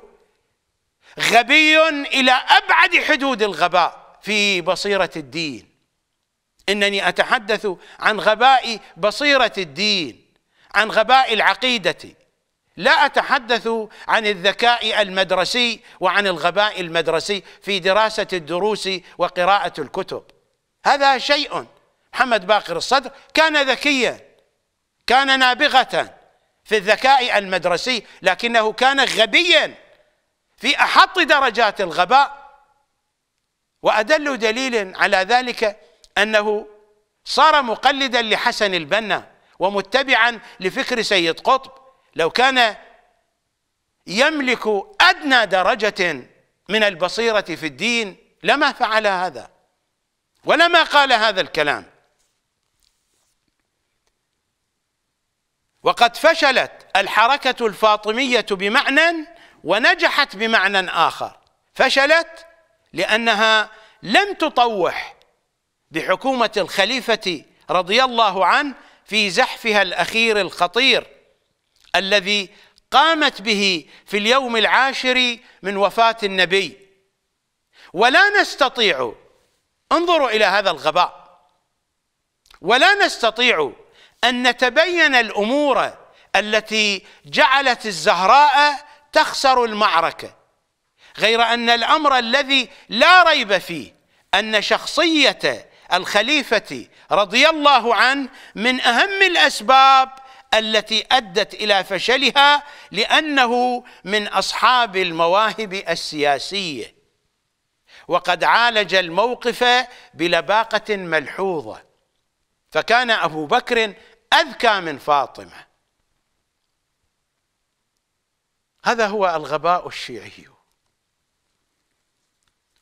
غبي إلى أبعد حدود الغباء في بصيرة الدين إنني أتحدث عن غباء بصيرة الدين عن غباء العقيده لا اتحدث عن الذكاء المدرسي وعن الغباء المدرسي في دراسه الدروس وقراءه الكتب هذا شيء محمد باقر الصدر كان ذكيا كان نابغه في الذكاء المدرسي لكنه كان غبيا في احط درجات الغباء وادل دليل على ذلك انه صار مقلدا لحسن البنا ومتبعا لفكر سيد قطب لو كان يملك ادنى درجه من البصيره في الدين لما فعل هذا ولما قال هذا الكلام وقد فشلت الحركه الفاطميه بمعنى ونجحت بمعنى اخر فشلت لانها لم تطوح بحكومه الخليفه رضي الله عنه في زحفها الاخير الخطير الذي قامت به في اليوم العاشر من وفاه النبي ولا نستطيع انظروا الى هذا الغباء ولا نستطيع ان نتبين الامور التي جعلت الزهراء تخسر المعركه غير ان الامر الذي لا ريب فيه ان شخصيه الخليفه رضي الله عنه من اهم الاسباب التي ادت الى فشلها لانه من اصحاب المواهب السياسيه وقد عالج الموقف بلباقه ملحوظه فكان ابو بكر اذكى من فاطمه هذا هو الغباء الشيعي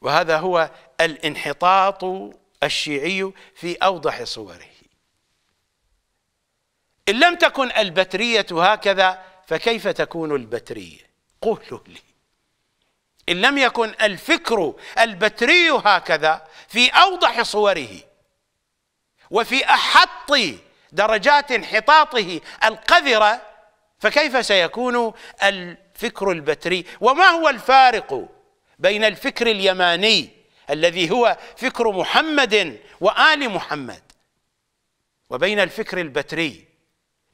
وهذا هو الانحطاط الشيعي في أوضح صوره إن لم تكن البترية هكذا فكيف تكون البترية قولوا لي إن لم يكن الفكر البتري هكذا في أوضح صوره وفي أحط درجات انحطاطه القذرة فكيف سيكون الفكر البتري وما هو الفارق بين الفكر اليماني الذي هو فكر محمد وآل محمد وبين الفكر البتري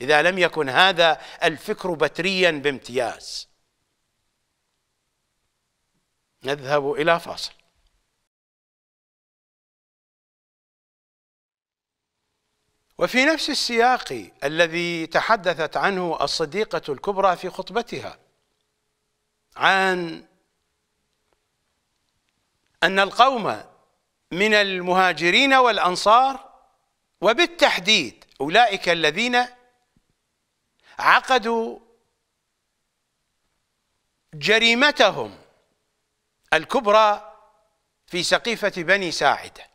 إذا لم يكن هذا الفكر بتريا بامتياز نذهب إلى فاصل وفي نفس السياق الذي تحدثت عنه الصديقة الكبرى في خطبتها عن أن القوم من المهاجرين والأنصار وبالتحديد أولئك الذين عقدوا جريمتهم الكبرى في سقيفة بني ساعدة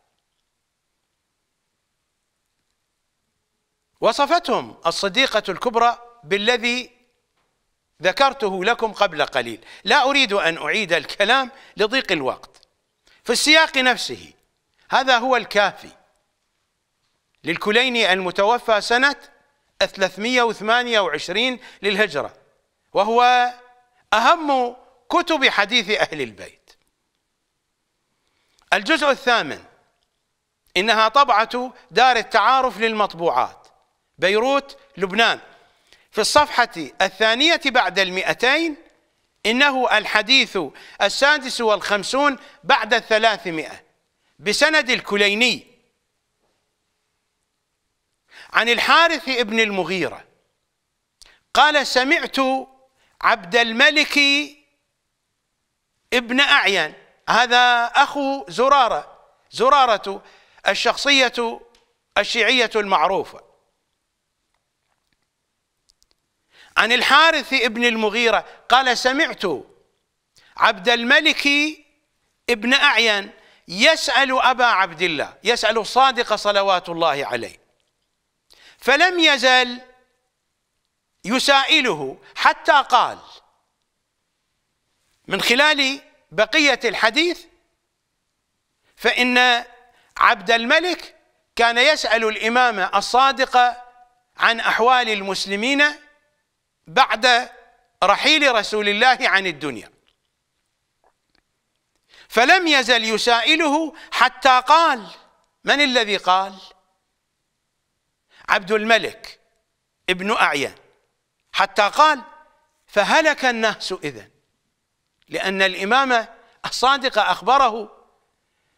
وصفتهم الصديقة الكبرى بالذي ذكرته لكم قبل قليل لا أريد أن أعيد الكلام لضيق الوقت في السياق نفسه هذا هو الكافي للكليني المتوفى سنة 328 للهجرة وهو أهم كتب حديث أهل البيت الجزء الثامن إنها طبعة دار التعارف للمطبوعات بيروت لبنان في الصفحة الثانية بعد المئتين إنه الحديث السادس والخمسون بعد الثلاثمائة بسند الكليني عن الحارث ابن المغيرة قال سمعت عبد الملك ابن أعين هذا أخو زرارة زرارة الشخصية الشيعية المعروفة عن الحارث ابن المغيرة قال سمعت عبد الملك ابن أعين يسأل أبا عبد الله يسأل الصادق صلوات الله عليه فلم يزل يسائله حتى قال من خلال بقية الحديث فإن عبد الملك كان يسأل الإمام الصادق عن أحوال المسلمين بعد رحيل رسول الله عن الدنيا فلم يزل يسائله حتى قال من الذي قال عبد الملك ابن أعيان حتى قال فهلك الناس إذن لأن الإمام الصادق أخبره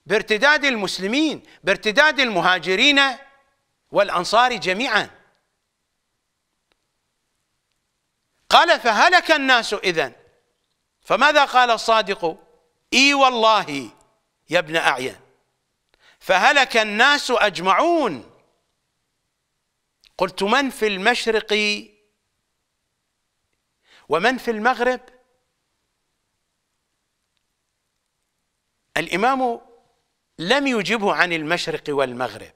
بارتداد المسلمين بارتداد المهاجرين والأنصار جميعا قال فهلك الناس إذن فماذا قال الصادق إي والله يا ابن أعين فهلك الناس أجمعون قلت من في المشرق ومن في المغرب الإمام لم يجبه عن المشرق والمغرب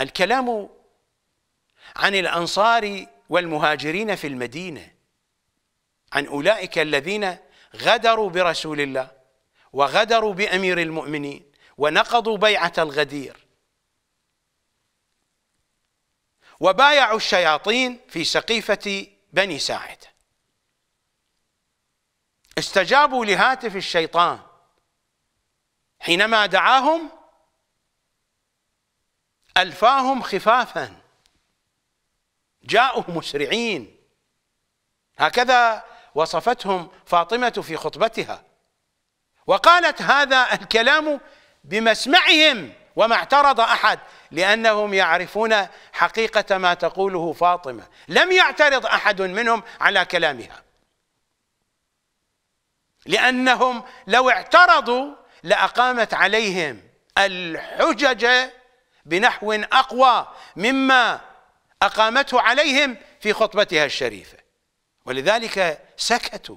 الكلام عن الأنصار والمهاجرين في المدينة عن أولئك الذين غدروا برسول الله وغدروا بأمير المؤمنين ونقضوا بيعة الغدير وبايعوا الشياطين في سقيفة بني ساعد استجابوا لهاتف الشيطان حينما دعاهم ألفاهم خفافا جاءوا مسرعين هكذا وصفتهم فاطمة في خطبتها وقالت هذا الكلام بمسمعهم وما اعترض أحد لأنهم يعرفون حقيقة ما تقوله فاطمة لم يعترض أحد منهم على كلامها لأنهم لو اعترضوا لأقامت عليهم الحجج بنحو أقوى مما أقامته عليهم في خطبتها الشريفة ولذلك سكتوا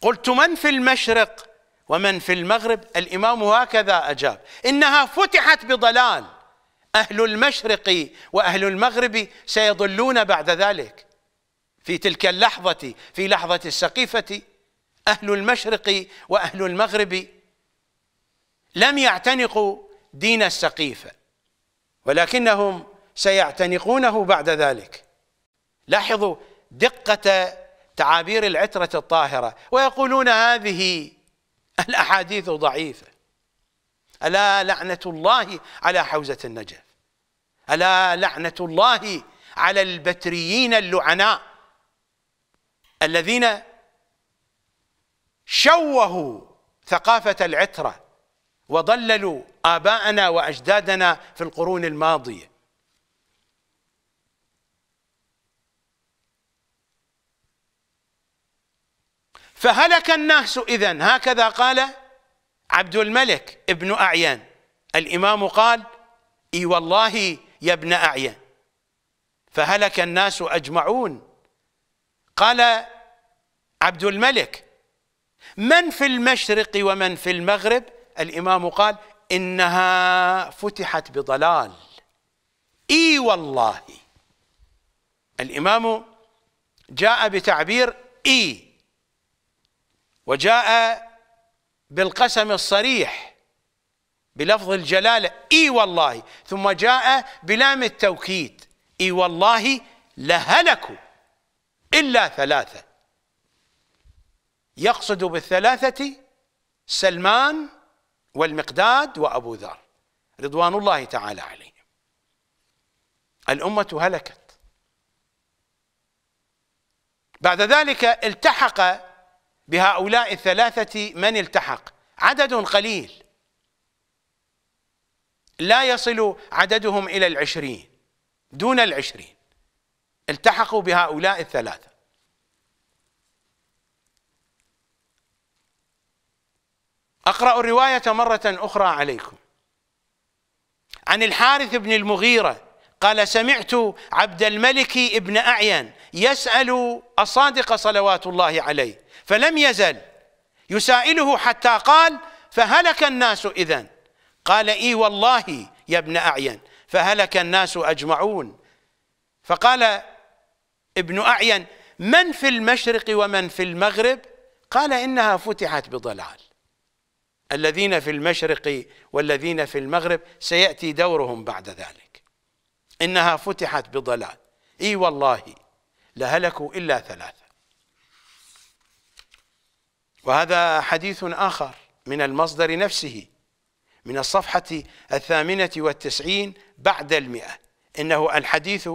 قلت من في المشرق ومن في المغرب الإمام هكذا أجاب إنها فتحت بضلال أهل المشرق وأهل المغرب سيضلون بعد ذلك في تلك اللحظة في لحظة السقيفة أهل المشرق وأهل المغرب لم يعتنقوا دين السقيفة ولكنهم سيعتنقونه بعد ذلك لاحظوا دقة تعابير العترة الطاهرة ويقولون هذه الأحاديث ضعيفة ألا لعنة الله على حوزة النجف ألا لعنة الله على البتريين اللعناء الذين شوهوا ثقافة العترة وضللوا آباءنا وأجدادنا في القرون الماضية فهلك الناس إذا هكذا قال عبد الملك ابن أعيان الإمام قال إي والله يا ابن أعيان فهلك الناس أجمعون قال عبد الملك من في المشرق ومن في المغرب الإمام قال إنها فتحت بضلال إي والله الإمام جاء بتعبير إي وجاء بالقسم الصريح بلفظ الجلاله اي والله ثم جاء بلام التوكيد اي والله لهلكوا الا ثلاثه يقصد بالثلاثه سلمان والمقداد وابو ذر رضوان الله تعالى عليهم الامه هلكت بعد ذلك التحق بهؤلاء الثلاثة من التحق عدد قليل لا يصل عددهم إلى العشرين دون العشرين التحقوا بهؤلاء الثلاثة أقرأ الرواية مرة أخرى عليكم عن الحارث بن المغيرة قال سمعت عبد الملك ابن أعين يسأل الصادق صلوات الله عليه فلم يزل يسائله حتى قال فهلك الناس إذا قال إي والله يا ابن أعين فهلك الناس أجمعون فقال ابن أعين من في المشرق ومن في المغرب قال إنها فتحت بضلال الذين في المشرق والذين في المغرب سيأتي دورهم بعد ذلك إنها فتحت بضلال إي والله لهلكوا إلا ثلاثة وهذا حديث آخر من المصدر نفسه من الصفحة الثامنة والتسعين بعد المئة إنه الحديث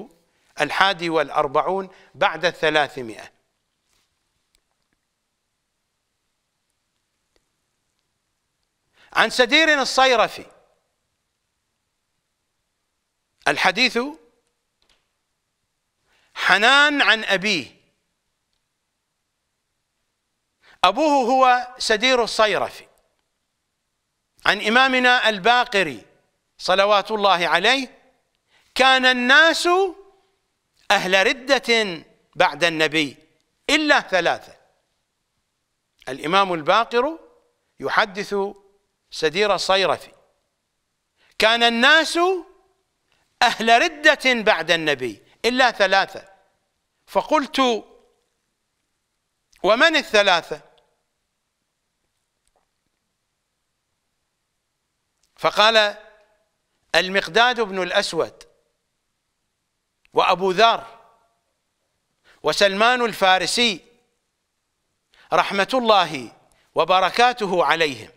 الحادي والأربعون بعد الثلاثمائة عن سدير الصيرفي الحديث حنان عن أبيه أبوه هو سدير الصيرفي عن إمامنا الباقري صلوات الله عليه كان الناس أهل ردة بعد النبي إلا ثلاثة الإمام الباقر يحدث سدير الصيرفي كان الناس أهل ردة بعد النبي إلا ثلاثة فقلت ومن الثلاثة فقال المقداد بن الأسود وأبو ذر وسلمان الفارسي رحمة الله وبركاته عليهم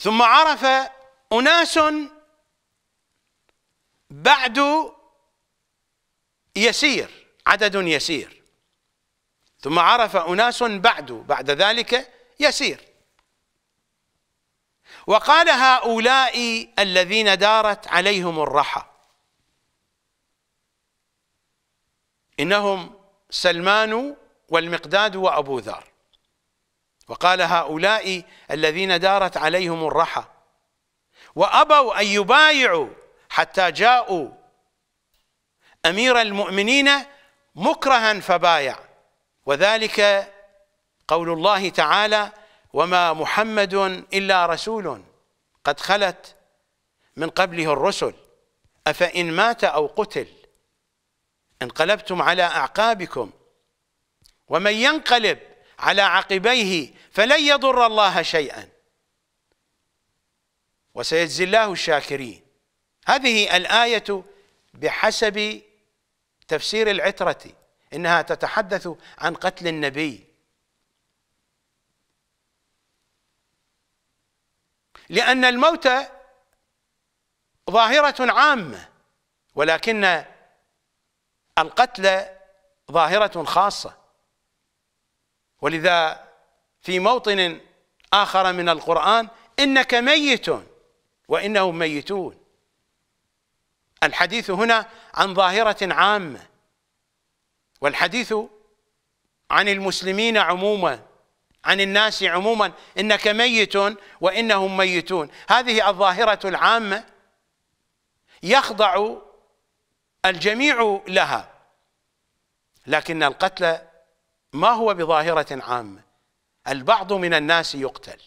ثم عرف أناس بعد يسير عدد يسير ثم عرف أناس بعد بعد ذلك يسير وقال هؤلاء الذين دارت عليهم الرحى إنهم سلمان والمقداد وأبو ذر وقال هؤلاء الذين دارت عليهم الرحى وأبوا أن يبايعوا حتى جاءوا أمير المؤمنين مكرها فبايع وذلك قول الله تعالى وما محمد إلا رسول قد خلت من قبله الرسل أفإن مات أو قتل انقلبتم على أعقابكم ومن ينقلب على عقبيه فلن يضر الله شيئا وسيجزي الله الشاكرين هذه الآية بحسب تفسير العترة إنها تتحدث عن قتل النبي لأن الموت ظاهرة عامة ولكن القتل ظاهرة خاصة ولذا في موطن آخر من القرآن إنك ميت وإنهم ميتون الحديث هنا عن ظاهرة عامة والحديث عن المسلمين عموما عن الناس عموما انك ميت وانهم ميتون هذه الظاهره العامه يخضع الجميع لها لكن القتل ما هو بظاهره عامه البعض من الناس يقتل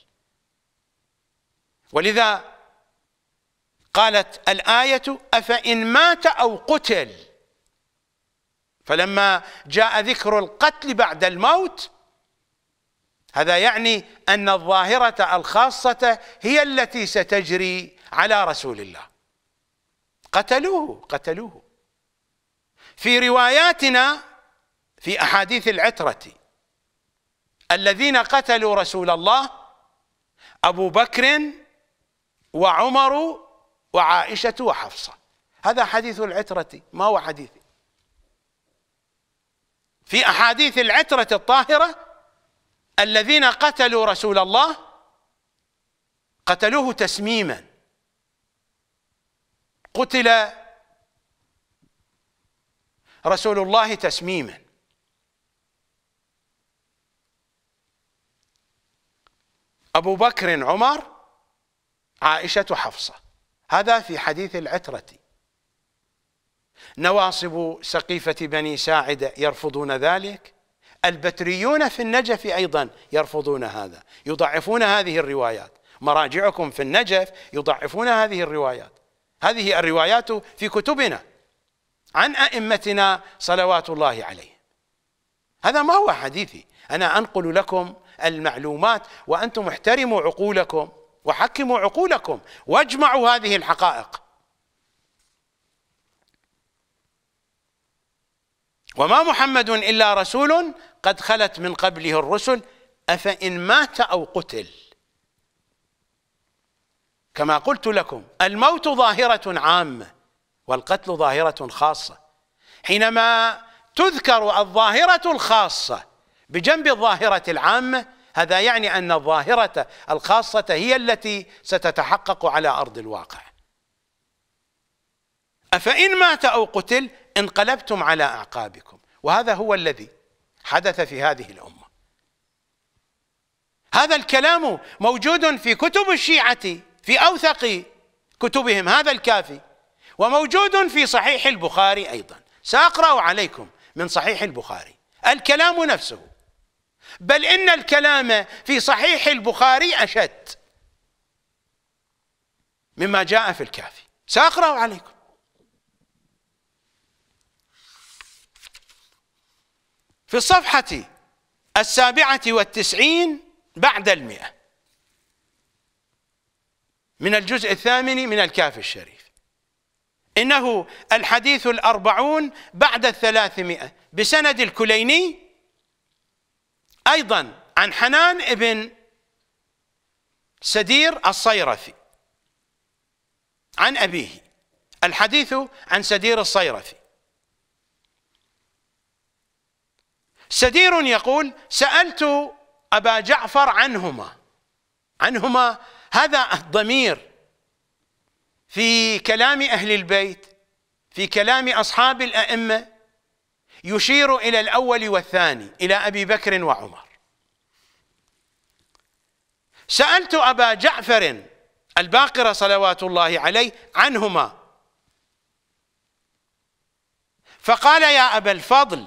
ولذا قالت الايه افان مات او قتل فلما جاء ذكر القتل بعد الموت هذا يعني أن الظاهرة الخاصة هي التي ستجري على رسول الله قتلوه قتلوه في رواياتنا في أحاديث العترة الذين قتلوا رسول الله أبو بكر وعمر وعائشة وحفصة هذا حديث العترة ما هو حديث في أحاديث العترة الطاهرة الذين قتلوا رسول الله قتلوه تسميما قتل رسول الله تسميما أبو بكر عمر عائشة حفصة هذا في حديث العترة نواصب سقيفة بني ساعدة يرفضون ذلك البتريون في النجف أيضا يرفضون هذا يضعفون هذه الروايات مراجعكم في النجف يضعفون هذه الروايات هذه الروايات في كتبنا عن أئمتنا صلوات الله عليهم هذا ما هو حديثي أنا أنقل لكم المعلومات وأنتم احترموا عقولكم وحكموا عقولكم واجمعوا هذه الحقائق وما محمد إلا رسول قد خلت من قبله الرسل أفإن مات أو قتل كما قلت لكم الموت ظاهرة عامة والقتل ظاهرة خاصة حينما تذكر الظاهرة الخاصة بجنب الظاهرة العامة هذا يعني أن الظاهرة الخاصة هي التي ستتحقق على أرض الواقع أفإن مات أو قتل انقلبتم على أعقابكم وهذا هو الذي حدث في هذه الأمة هذا الكلام موجود في كتب الشيعة في أوثق كتبهم هذا الكافي وموجود في صحيح البخاري أيضا سأقرأ عليكم من صحيح البخاري الكلام نفسه بل إن الكلام في صحيح البخاري أشد مما جاء في الكافي سأقرأ عليكم في الصفحة السابعة والتسعين بعد المئة من الجزء الثامن من الكافي الشريف إنه الحديث الأربعون بعد الثلاثمائة بسند الكليني أيضا عن حنان ابن سدير الصيرفي عن أبيه الحديث عن سدير الصيرفي سدير يقول سألت أبا جعفر عنهما عنهما هذا الضمير في كلام أهل البيت في كلام أصحاب الأئمة يشير إلى الأول والثاني إلى أبي بكر وعمر سألت أبا جعفر الباقر صلوات الله عليه عنهما فقال يا أبا الفضل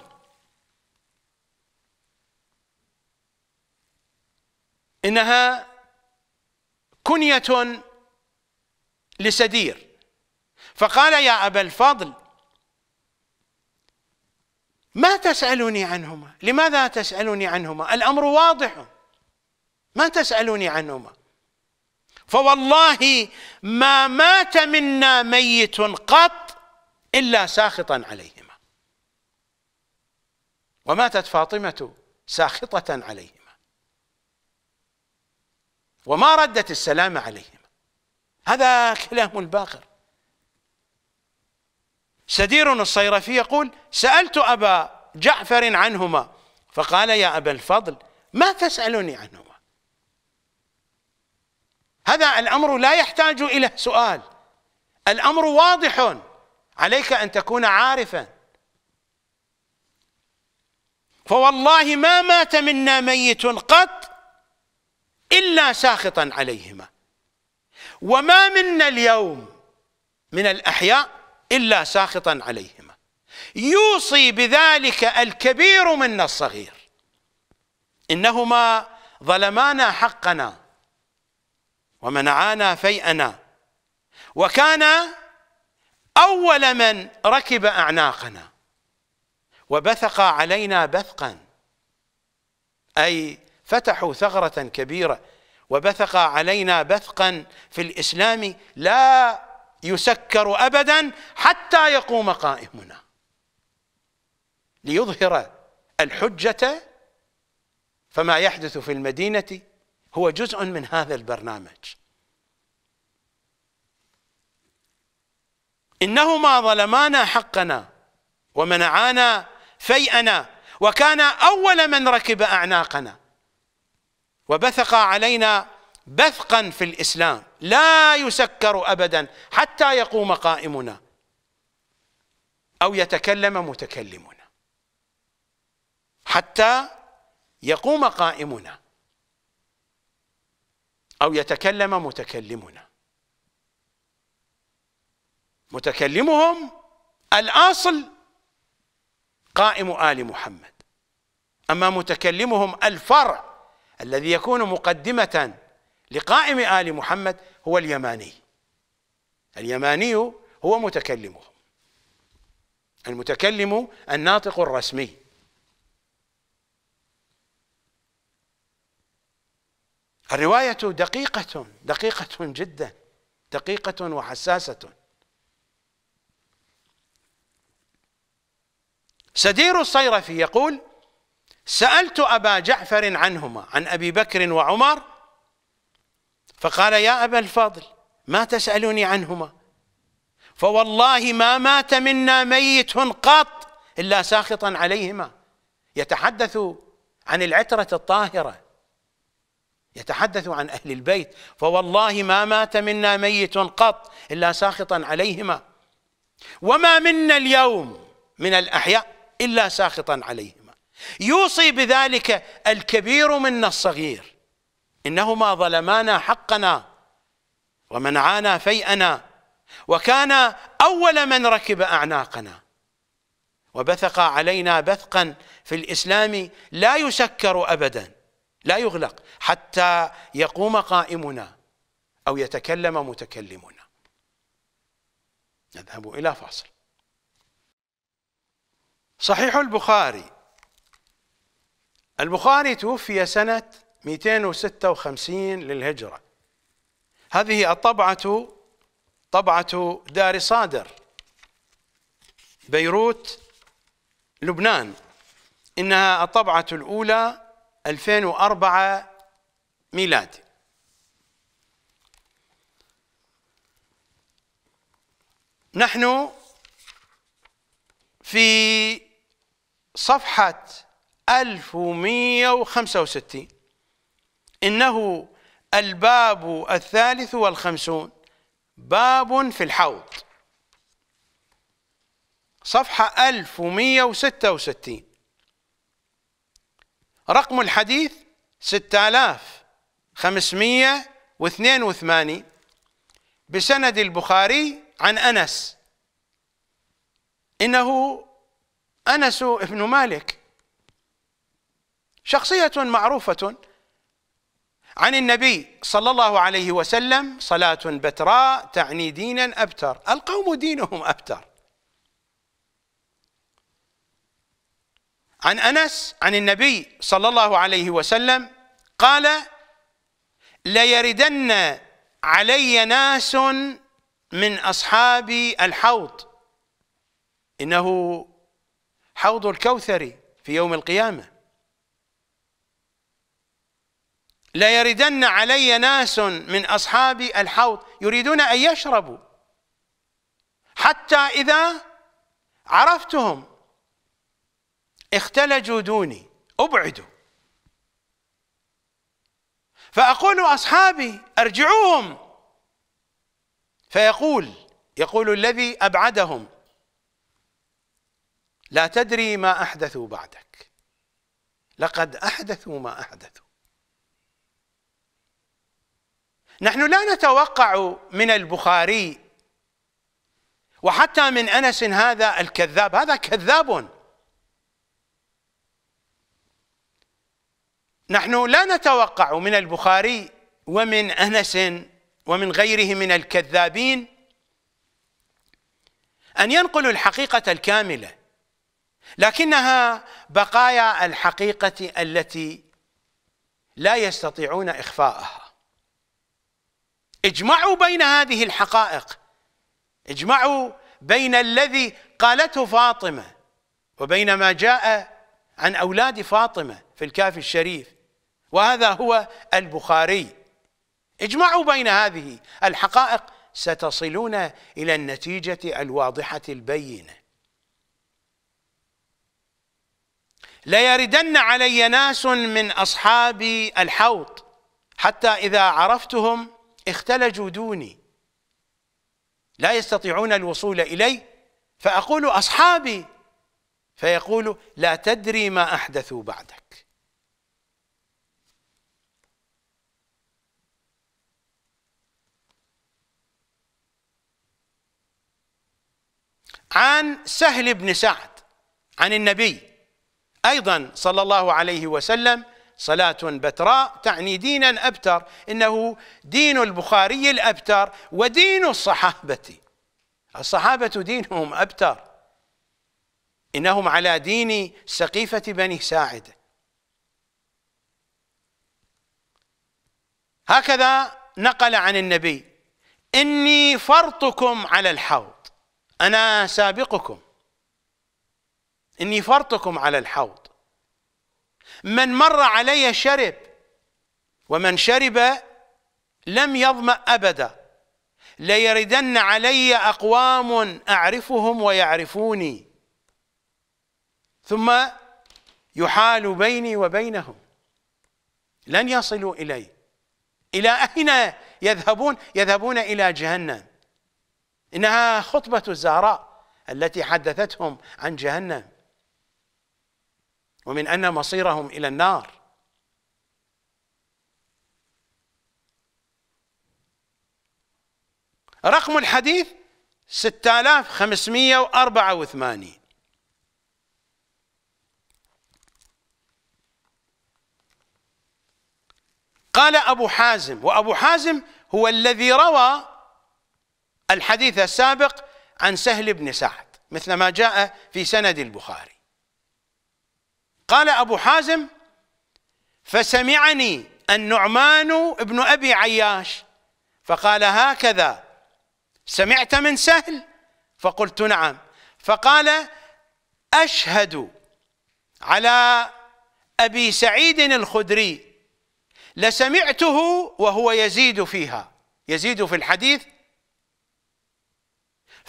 إنها كنية لسدير فقال يا أبا الفضل ما تسألني عنهما لماذا تسألني عنهما الأمر واضح ما تسألني عنهما فوالله ما مات منا ميت قط إلا ساخطا عليهما وماتت فاطمة ساخطة عليهما وما ردت السلام عليهما هذا كلام الباقر سدير الصيرفي يقول سألت أبا جعفر عنهما فقال يا أبا الفضل ما تسألني عنهما هذا الأمر لا يحتاج إلى سؤال الأمر واضح عليك أن تكون عارفا فوالله ما مات منا ميت قط إلا ساخطا عليهما وما منا اليوم من الأحياء إلا ساخطا عليهما يوصي بذلك الكبير منا الصغير إنهما ظلمانا حقنا ومنعانا فيئنا وكان أول من ركب أعناقنا وبثق علينا بثقا أي فتحوا ثغرة كبيرة وبثق علينا بثقا في الإسلام لا يسكر أبدا حتى يقوم قائمنا ليظهر الحجة فما يحدث في المدينة هو جزء من هذا البرنامج إنهما ظلمانا حقنا ومنعانا فيئنا وكان أول من ركب أعناقنا وبثق علينا بثقا في الإسلام لا يسكر أبدا حتى يقوم قائمنا أو يتكلم متكلمنا حتى يقوم قائمنا أو يتكلم متكلمنا متكلمهم الأصل قائم آل محمد أما متكلمهم الفرع الذي يكون مقدمة لقائم آل محمد هو اليماني اليماني هو متكلمه المتكلم الناطق الرسمي الرواية دقيقة دقيقة جدا دقيقة وحساسة سدير الصيرفي يقول سألت أبا جعفر عنهما عن أبي بكر وعمر فقال يا أبا الفضل ما تسألني عنهما فوالله ما مات منا ميت قط إلا ساخطا عليهما يتحدث عن العترة الطاهرة يتحدث عن أهل البيت فوالله ما مات منا ميت قط إلا ساخطا عليهما وما منا اليوم من الأحياء إلا ساخطا عليه يوصي بذلك الكبير منا الصغير إنهما ظلمانا حقنا ومنعانا فيئنا وكان أول من ركب أعناقنا وبثق علينا بثقا في الإسلام لا يسكر أبدا لا يغلق حتى يقوم قائمنا أو يتكلم متكلمنا نذهب إلى فاصل صحيح البخاري البخاري توفي سنة 256 للهجرة هذه الطبعة طبعة دار صادر بيروت لبنان إنها الطبعة الأولى 2004 ميلادي نحن في صفحة 1165 إنه الباب الثالث والخمسون باب في الحوض صفحة 1166 رقم الحديث 6582 بسند البخاري عن أنس إنه أنس بن مالك شخصية معروفة عن النبي صلى الله عليه وسلم صلاة بتراء تعني دينا أبتر القوم دينهم أبتر عن أنس عن النبي صلى الله عليه وسلم قال ليردن علي ناس من أصحاب الحوض إنه حوض الكوثر في يوم القيامة ليردن علي ناس من أصحاب الحوض يريدون أن يشربوا حتى إذا عرفتهم اختلجوا دوني أبعدوا فأقول أصحابي أرجعوهم فيقول يقول الذي أبعدهم لا تدري ما أحدثوا بعدك لقد أحدثوا ما أحدثوا نحن لا نتوقع من البخاري وحتى من انس هذا الكذاب هذا كذاب نحن لا نتوقع من البخاري ومن انس ومن غيره من الكذابين ان ينقلوا الحقيقه الكامله لكنها بقايا الحقيقه التي لا يستطيعون اخفاءها اجمعوا بين هذه الحقائق اجمعوا بين الذي قالته فاطمه وبين ما جاء عن اولاد فاطمه في الكاف الشريف وهذا هو البخاري اجمعوا بين هذه الحقائق ستصلون الى النتيجه الواضحه البينه ليردن علي ناس من اصحاب الحوض حتى اذا عرفتهم اختلجوا دوني لا يستطيعون الوصول إلي فأقول أصحابي فيقول لا تدري ما أحدثوا بعدك عن سهل بن سعد عن النبي أيضا صلى الله عليه وسلم صلاة بتراء تعني دينا أبتر إنه دين البخاري الأبتر ودين الصحابة الصحابة دينهم أبتر إنهم على دين سقيفة بني ساعد هكذا نقل عن النبي إني فرطكم على الحوض أنا سابقكم إني فرطكم على الحوض من مر علي شرب ومن شرب لم يظمأ أبدا ليردن علي أقوام أعرفهم ويعرفوني ثم يحال بيني وبينهم لن يصلوا إلي إلى أين يذهبون يذهبون إلى جهنم إنها خطبة الزهراء التي حدثتهم عن جهنم ومن أن مصيرهم إلى النار رقم الحديث 6584 قال أبو حازم وأبو حازم هو الذي روى الحديث السابق عن سهل بن سعد مثل ما جاء في سند البخاري قال أبو حازم فسمعني النعمان بن أبي عياش فقال هكذا سمعت من سهل فقلت نعم فقال أشهد على أبي سعيد الخدري لسمعته وهو يزيد فيها يزيد في الحديث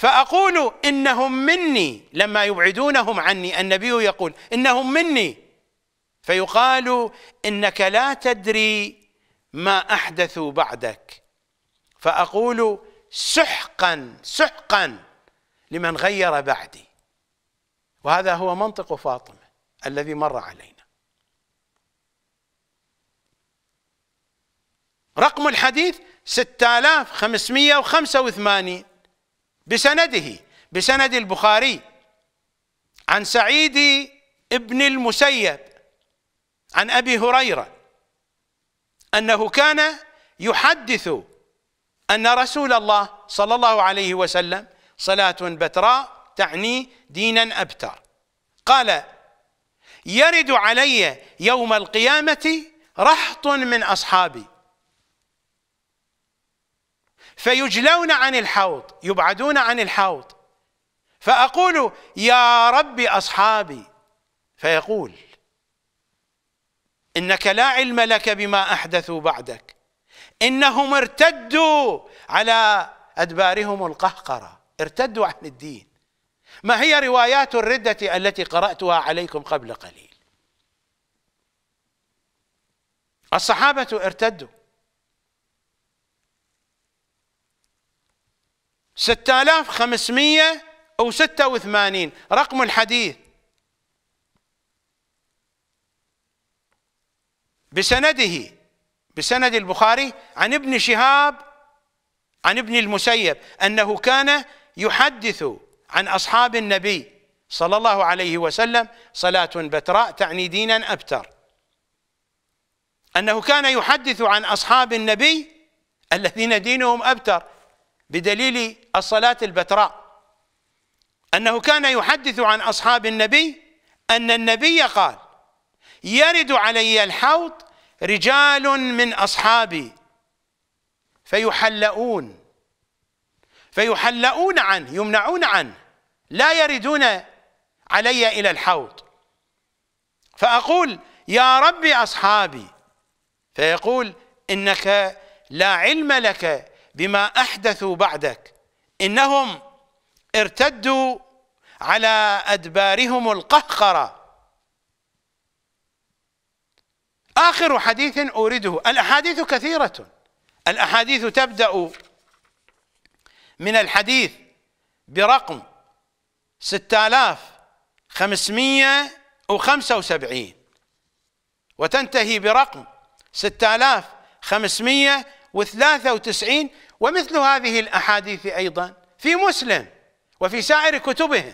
فأقول إنهم مني لما يبعدونهم عني النبي يقول إنهم مني فيقال إنك لا تدري ما أحدثوا بعدك فأقول سحقا سحقا لمن غير بعدي وهذا هو منطق فاطمة الذي مر علينا رقم الحديث 6585 بسنده بسند البخاري عن سعيد ابن المسيب عن ابي هريره انه كان يحدث ان رسول الله صلى الله عليه وسلم صلاه بتراء تعني دينا ابتر قال يرد علي يوم القيامه رحط من اصحابي فيجلون عن الحوض يبعدون عن الحوض فأقول يا رب أصحابي فيقول إنك لا علم لك بما أحدثوا بعدك إنهم ارتدوا على أدبارهم القهقرة ارتدوا عن الدين ما هي روايات الردة التي قرأتها عليكم قبل قليل الصحابة ارتدوا 6586 أو رقم الحديث بسنده بسند البخاري عن ابن شهاب عن ابن المسيب أنه كان يحدث عن أصحاب النبي صلى الله عليه وسلم صلاة بتراء تعني دينا أبتر أنه كان يحدث عن أصحاب النبي الذين دينهم أبتر بدليل الصلاة البتراء أنه كان يحدث عن أصحاب النبي أن النبي قال يرد علي الحوض رجال من أصحابي فيحلؤون فيحلؤون عنه يمنعون عنه لا يردون علي إلى الحوض فأقول يا رب أصحابي فيقول إنك لا علم لك بما احدثوا بعدك انهم ارتدوا على ادبارهم القهقره اخر حديث اورده الاحاديث كثيره الاحاديث تبدا من الحديث برقم 6575 وتنتهي برقم 6575 وتسعين ومثل هذه الأحاديث أيضا في مسلم وفي سائر كتبه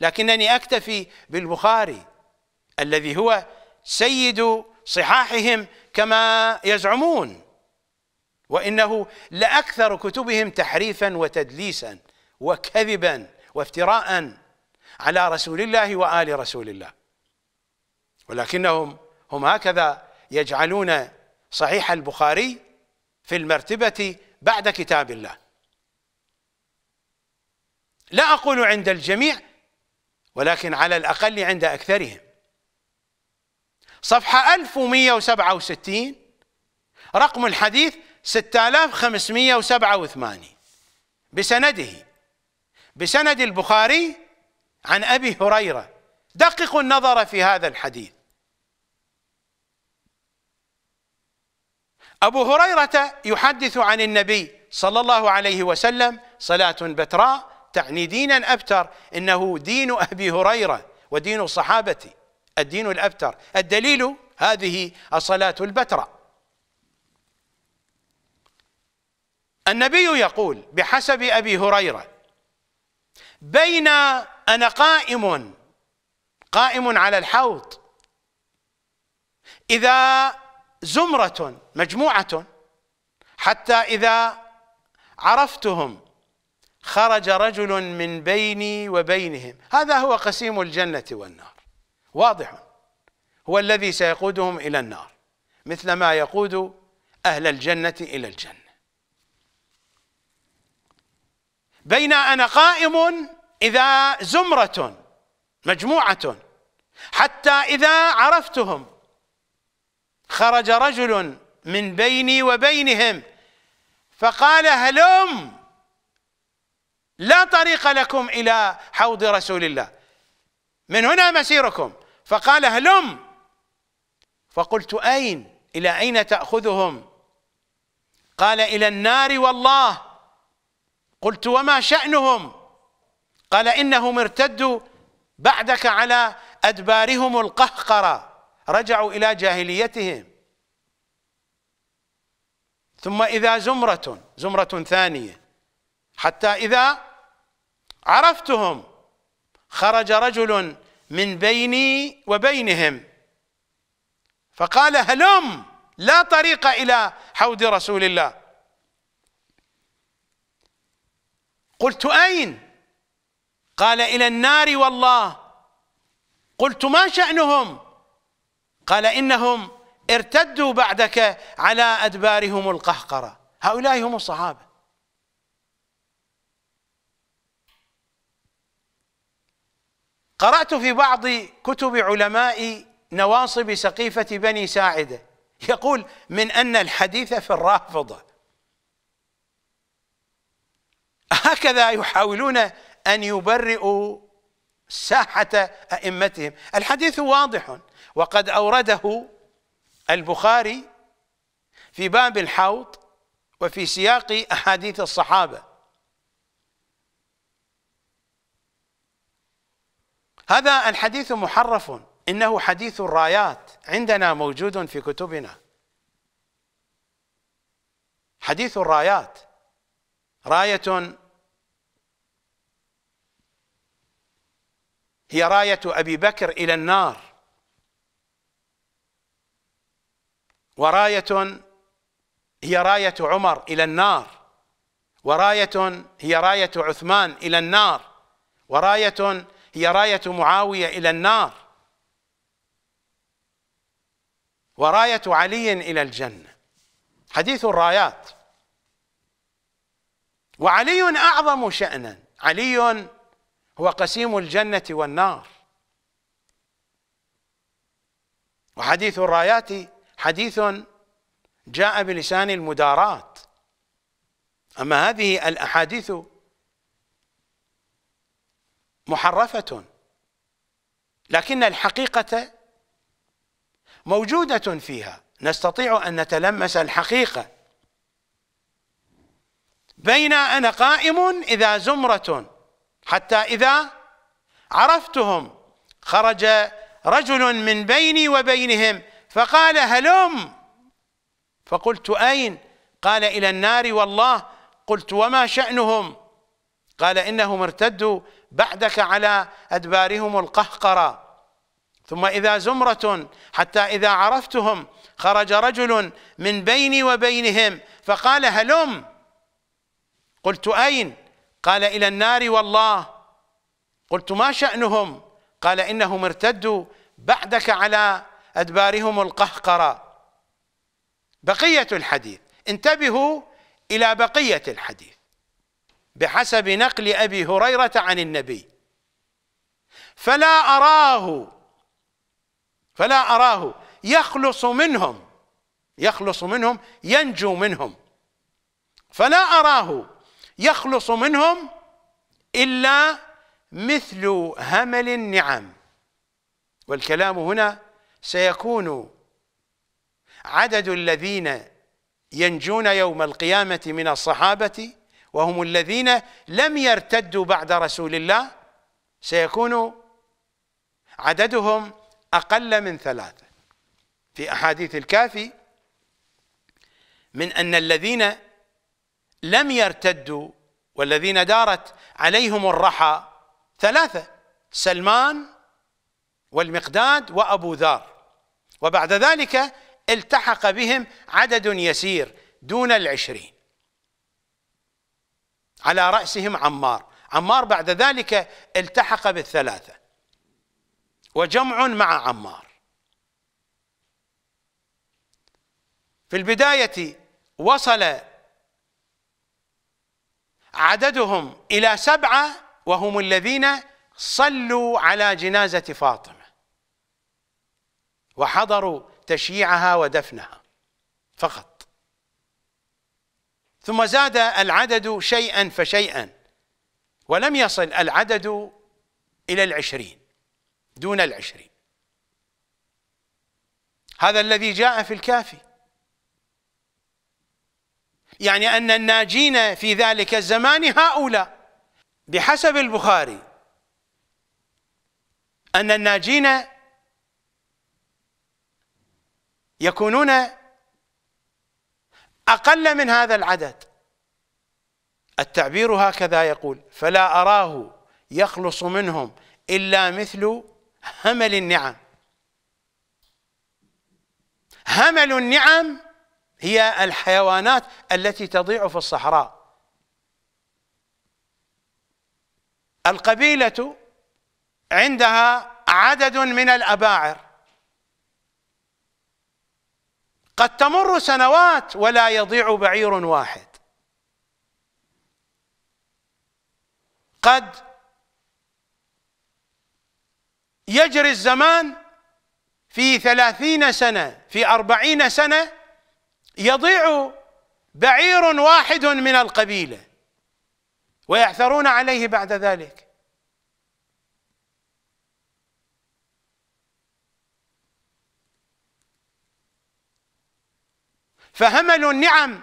لكنني أكتفي بالبخاري الذي هو سيد صحاحهم كما يزعمون وإنه لأكثر كتبهم تحريفا وتدليسا وكذبا وافتراء على رسول الله وآل رسول الله ولكنهم هم هكذا يجعلون صحيح البخاري في المرتبة بعد كتاب الله لا أقول عند الجميع ولكن على الأقل عند أكثرهم صفحة 1167 رقم الحديث 6587 بسنده بسند البخاري عن أبي هريرة دققوا النظر في هذا الحديث أبو هريرة يحدث عن النبي صلى الله عليه وسلم صلاة بتراء تعني دينا أبتر إنه دين أبي هريرة ودين الصحابة الدين الأبتر الدليل هذه الصلاة البتراء النبي يقول بحسب أبي هريرة بين أنا قائم قائم على الحوض إذا زمرة مجموعة حتى إذا عرفتهم خرج رجل من بيني وبينهم هذا هو قسيم الجنة والنار واضح هو الذي سيقودهم إلى النار مثل ما يقود أهل الجنة إلى الجنة بين أنا قائم إذا زمرة مجموعة حتى إذا عرفتهم خرج رجل من بيني وبينهم فقال هلم لا طريق لكم إلى حوض رسول الله من هنا مسيركم فقال هلم فقلت أين إلى أين تأخذهم قال إلى النار والله قلت وما شأنهم قال إنهم ارتدوا بعدك على أدبارهم القهقرة رجعوا إلى جاهليتهم ثم إذا زمرة زمرة ثانية حتى إذا عرفتهم خرج رجل من بيني وبينهم فقال هلم لا طريق إلى حوض رسول الله قلت أين قال إلى النار والله قلت ما شأنهم قال إنهم ارتدوا بعدك على أدبارهم القهقرة هؤلاء هم الصحابة قرأت في بعض كتب علماء نواصب سقيفة بني ساعدة يقول من أن الحديث في الرافضة هكذا يحاولون أن يبرئوا ساحة أئمتهم الحديث واضح وقد أورده البخاري في باب الحوض وفي سياق أحاديث الصحابة هذا الحديث محرف إنه حديث الرايات عندنا موجود في كتبنا حديث الرايات راية هي راية أبي بكر إلى النار وراية هي راية عمر إلى النار وراية هي راية عثمان إلى النار وراية هي راية معاوية إلى النار وراية علي إلى الجنة حديث الرايات وعلي أعظم شأنا علي هو قسيم الجنة والنار وحديث الرايات حديث جاء بلسان المدارات أما هذه الأحاديث محرفة لكن الحقيقة موجودة فيها نستطيع أن نتلمس الحقيقة بين أنا قائم إذا زمرة حتى إذا عرفتهم خرج رجل من بيني وبينهم فقال هلم فقلت أين قال إلى النار والله قلت وما شأنهم قال إنهم ارتدوا بعدك على أدبارهم القهقرة ثم إذا زمرة حتى إذا عرفتهم خرج رجل من بيني وبينهم فقال هلم قلت أين قال إلى النار والله قلت ما شأنهم قال إنهم ارتدوا بعدك على أدبارهم القهقرة بقية الحديث انتبهوا إلى بقية الحديث بحسب نقل أبي هريرة عن النبي فلا أراه فلا أراه يخلص منهم يخلص منهم ينجو منهم فلا أراه يخلص منهم إلا مثل همل النعم والكلام هنا سيكون عدد الذين ينجون يوم القيامة من الصحابة وهم الذين لم يرتدوا بعد رسول الله سيكون عددهم أقل من ثلاثة في أحاديث الكافي من أن الذين لم يرتدوا والذين دارت عليهم الرحى ثلاثة سلمان والمقداد وأبو ذر وبعد ذلك التحق بهم عدد يسير دون العشرين على رأسهم عمار عمار بعد ذلك التحق بالثلاثة وجمع مع عمار في البداية وصل عددهم إلى سبعة وهم الذين صلوا على جنازة فاطمة وحضروا تشييعها ودفنها فقط ثم زاد العدد شيئا فشيئا ولم يصل العدد إلى العشرين دون العشرين هذا الذي جاء في الكافي يعني أن الناجين في ذلك الزمان هؤلاء بحسب البخاري أن الناجين يكونون اقل من هذا العدد التعبير هكذا يقول فلا اراه يخلص منهم الا مثل همل النعم همل النعم هي الحيوانات التي تضيع في الصحراء القبيله عندها عدد من الاباعر قد تمر سنوات ولا يضيع بعير واحد قد يجري الزمان في ثلاثين سنة في أربعين سنة يضيع بعير واحد من القبيلة ويعثرون عليه بعد ذلك فهملوا النعم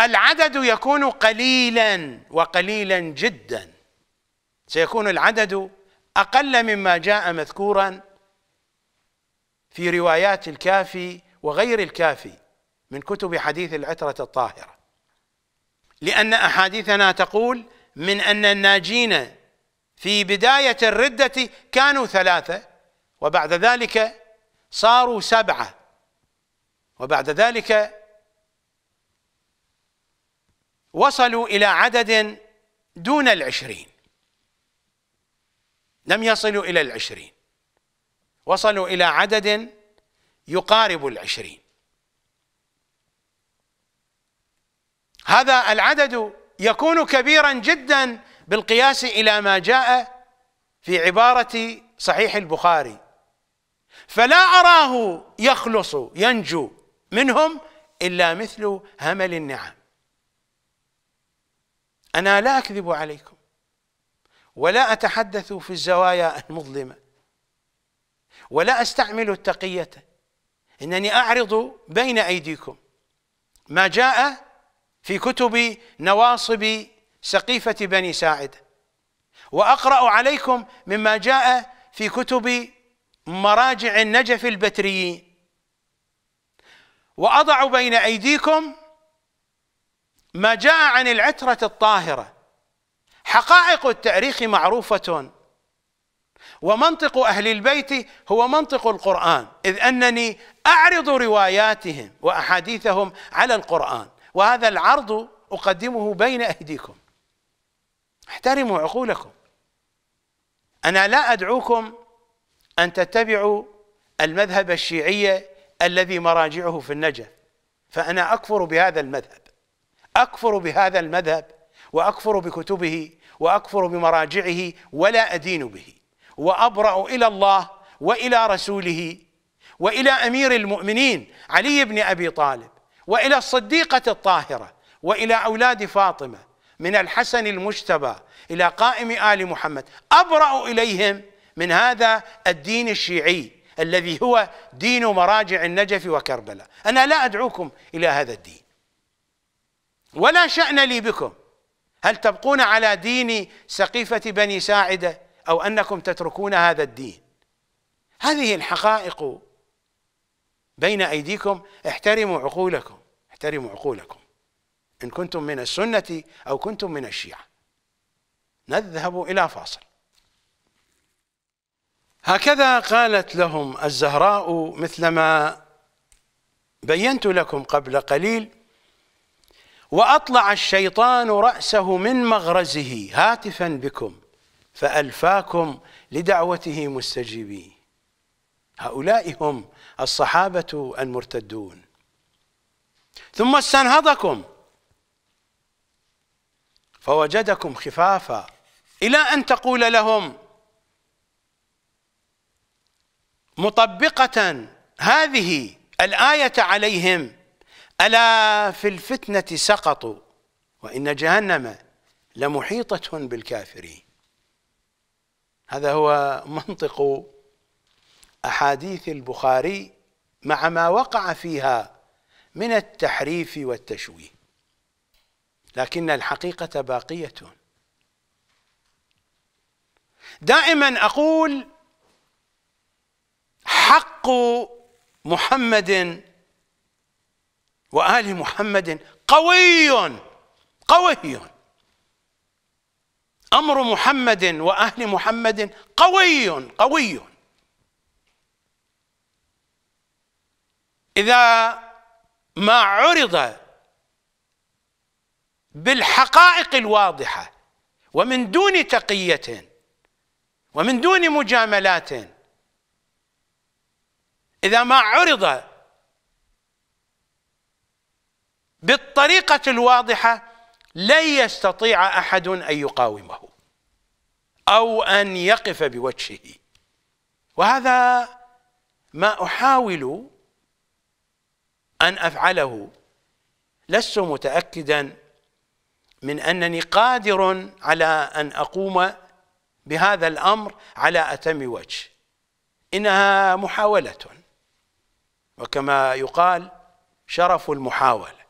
العدد يكون قليلا وقليلا جدا سيكون العدد أقل مما جاء مذكورا في روايات الكافي وغير الكافي من كتب حديث العترة الطاهرة لأن أحاديثنا تقول من أن الناجين في بداية الردة كانوا ثلاثة وبعد ذلك صاروا سبعة وبعد ذلك وصلوا إلى عدد دون العشرين لم يصلوا إلى العشرين وصلوا إلى عدد يقارب العشرين هذا العدد يكون كبيرا جدا بالقياس إلى ما جاء في عبارة صحيح البخاري فلا أراه يخلص ينجو منهم إلا مثل همل النعم أنا لا أكذب عليكم ولا أتحدث في الزوايا المظلمة ولا أستعمل التقية إنني أعرض بين أيديكم ما جاء في كتب نواصب سقيفة بني ساعدة وأقرأ عليكم مما جاء في كتب مراجع النجف البتريين واضع بين ايديكم ما جاء عن العتره الطاهره حقائق التاريخ معروفه ومنطق اهل البيت هو منطق القران اذ انني اعرض رواياتهم واحاديثهم على القران وهذا العرض اقدمه بين ايديكم احترموا عقولكم انا لا ادعوكم ان تتبعوا المذهب الشيعي الذي مراجعه في النجف فأنا أكفر بهذا المذهب أكفر بهذا المذهب وأكفر بكتبه وأكفر بمراجعه ولا أدين به وأبرأ إلى الله وإلى رسوله وإلى أمير المؤمنين علي بن أبي طالب وإلى الصديقة الطاهرة وإلى أولاد فاطمة من الحسن المجتبى إلى قائم آل محمد أبرأ إليهم من هذا الدين الشيعي الذي هو دين مراجع النجف وكربلاء أنا لا أدعوكم إلى هذا الدين ولا شأن لي بكم هل تبقون على دين سقيفة بني ساعدة أو أنكم تتركون هذا الدين هذه الحقائق بين أيديكم احترموا عقولكم احترموا عقولكم إن كنتم من السنة أو كنتم من الشيعة نذهب إلى فاصل هكذا قالت لهم الزهراء مثلما بينت لكم قبل قليل واطلع الشيطان راسه من مغرزه هاتفا بكم فالفاكم لدعوته مستجيبين هؤلاء هم الصحابه المرتدون ثم استنهضكم فوجدكم خفافا الى ان تقول لهم مطبقة هذه الآية عليهم ألا في الفتنة سقطوا وإن جهنم لمحيطة بالكافرين هذا هو منطق أحاديث البخاري مع ما وقع فيها من التحريف والتشويه لكن الحقيقة باقية دائما أقول حق محمد وآل محمد قوي قوي أمر محمد وأهل محمد قوي قوي إذا ما عرض بالحقائق الواضحة ومن دون تقية ومن دون مجاملات إذا ما عرض بالطريقة الواضحة لن يستطيع أحد أن يقاومه أو أن يقف بوجهه وهذا ما أحاول أن أفعله لست متأكدا من أنني قادر على أن أقوم بهذا الأمر على أتم وجه إنها محاولة وكما يقال شرف المحاولة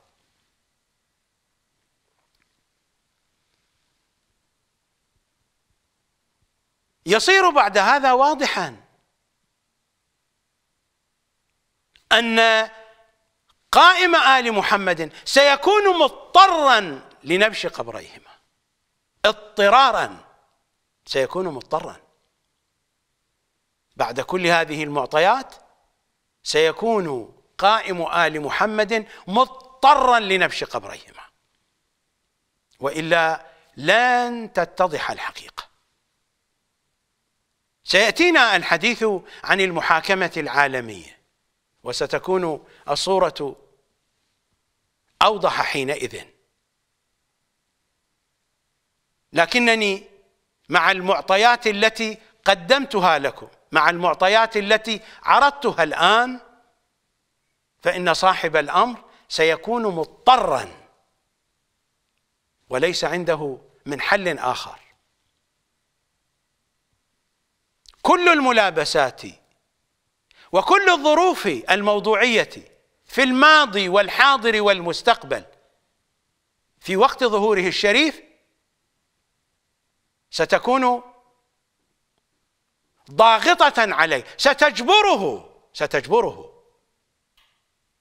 يصير بعد هذا واضحا أن قائم آل محمد سيكون مضطرا لنبش قبريهما اضطرارا سيكون مضطرا بعد كل هذه المعطيات سيكون قائم آل محمد مضطرا لنبش قبريهما وإلا لن تتضح الحقيقة سيأتينا الحديث عن المحاكمة العالمية وستكون الصورة أوضح حينئذ لكنني مع المعطيات التي قدمتها لكم مع المعطيات التي عرضتها الآن فإن صاحب الأمر سيكون مضطرا وليس عنده من حل آخر كل الملابسات وكل الظروف الموضوعية في الماضي والحاضر والمستقبل في وقت ظهوره الشريف ستكون ضاغطة عليه ستجبره ستجبره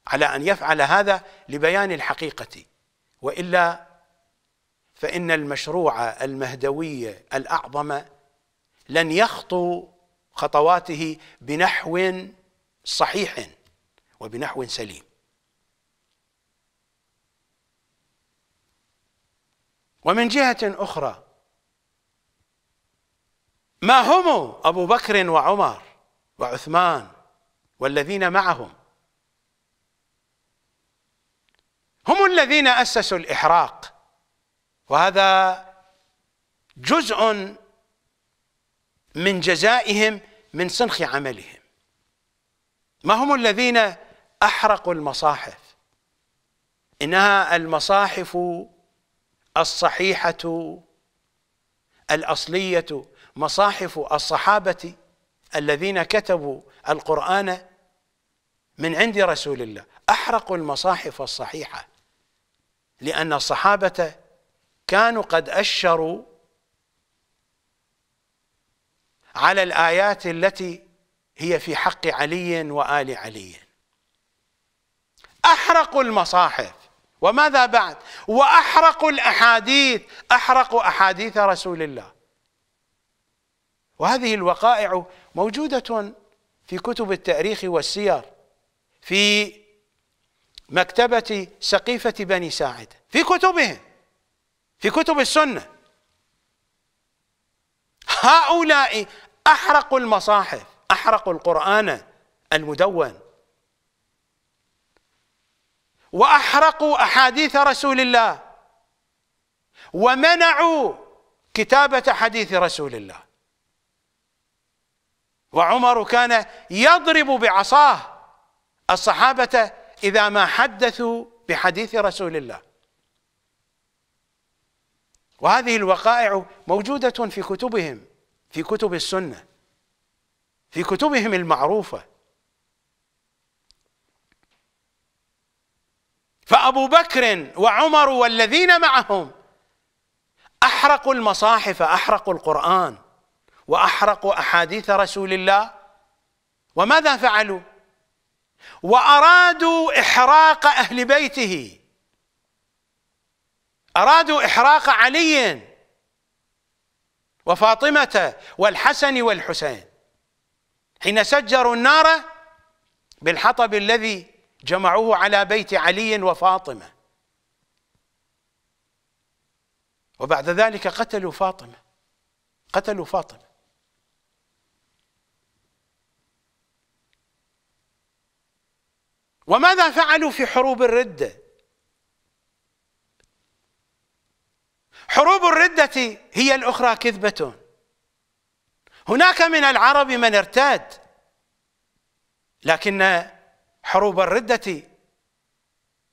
على أن يفعل هذا لبيان الحقيقة وإلا فإن المشروع المهدوي الأعظم لن يخطو خطواته بنحو صحيح وبنحو سليم ومن جهة أخرى ما هم أبو بكر وعمر وعثمان والذين معهم هم الذين أسسوا الإحراق وهذا جزء من جزائهم من سنخ عملهم ما هم الذين أحرقوا المصاحف إنها المصاحف الصحيحة الأصلية مصاحف الصحابة الذين كتبوا القرآن من عند رسول الله أحرقوا المصاحف الصحيحة لأن الصحابة كانوا قد أشروا على الآيات التي هي في حق علي وآل علي أحرقوا المصاحف وماذا بعد وأحرقوا الأحاديث أحرقوا أحاديث رسول الله وهذه الوقائع موجودة في كتب التاريخ والسير في مكتبة سقيفة بني ساعد في كتبهم في كتب السنة هؤلاء أحرقوا المصاحف أحرقوا القرآن المدون وأحرقوا أحاديث رسول الله ومنعوا كتابة حديث رسول الله وعمر كان يضرب بعصاه الصحابة إذا ما حدثوا بحديث رسول الله وهذه الوقائع موجودة في كتبهم في كتب السنة في كتبهم المعروفة فأبو بكر وعمر والذين معهم أحرقوا المصاحف أحرقوا القرآن واحرقوا احاديث رسول الله وماذا فعلوا وارادوا احراق اهل بيته ارادوا احراق علي وفاطمه والحسن والحسين حين سجروا النار بالحطب الذي جمعوه على بيت علي وفاطمه وبعد ذلك قتلوا فاطمه قتلوا فاطمه وماذا فعلوا في حروب الردة حروب الردة هي الأخرى كذبة هناك من العرب من ارتاد لكن حروب الردة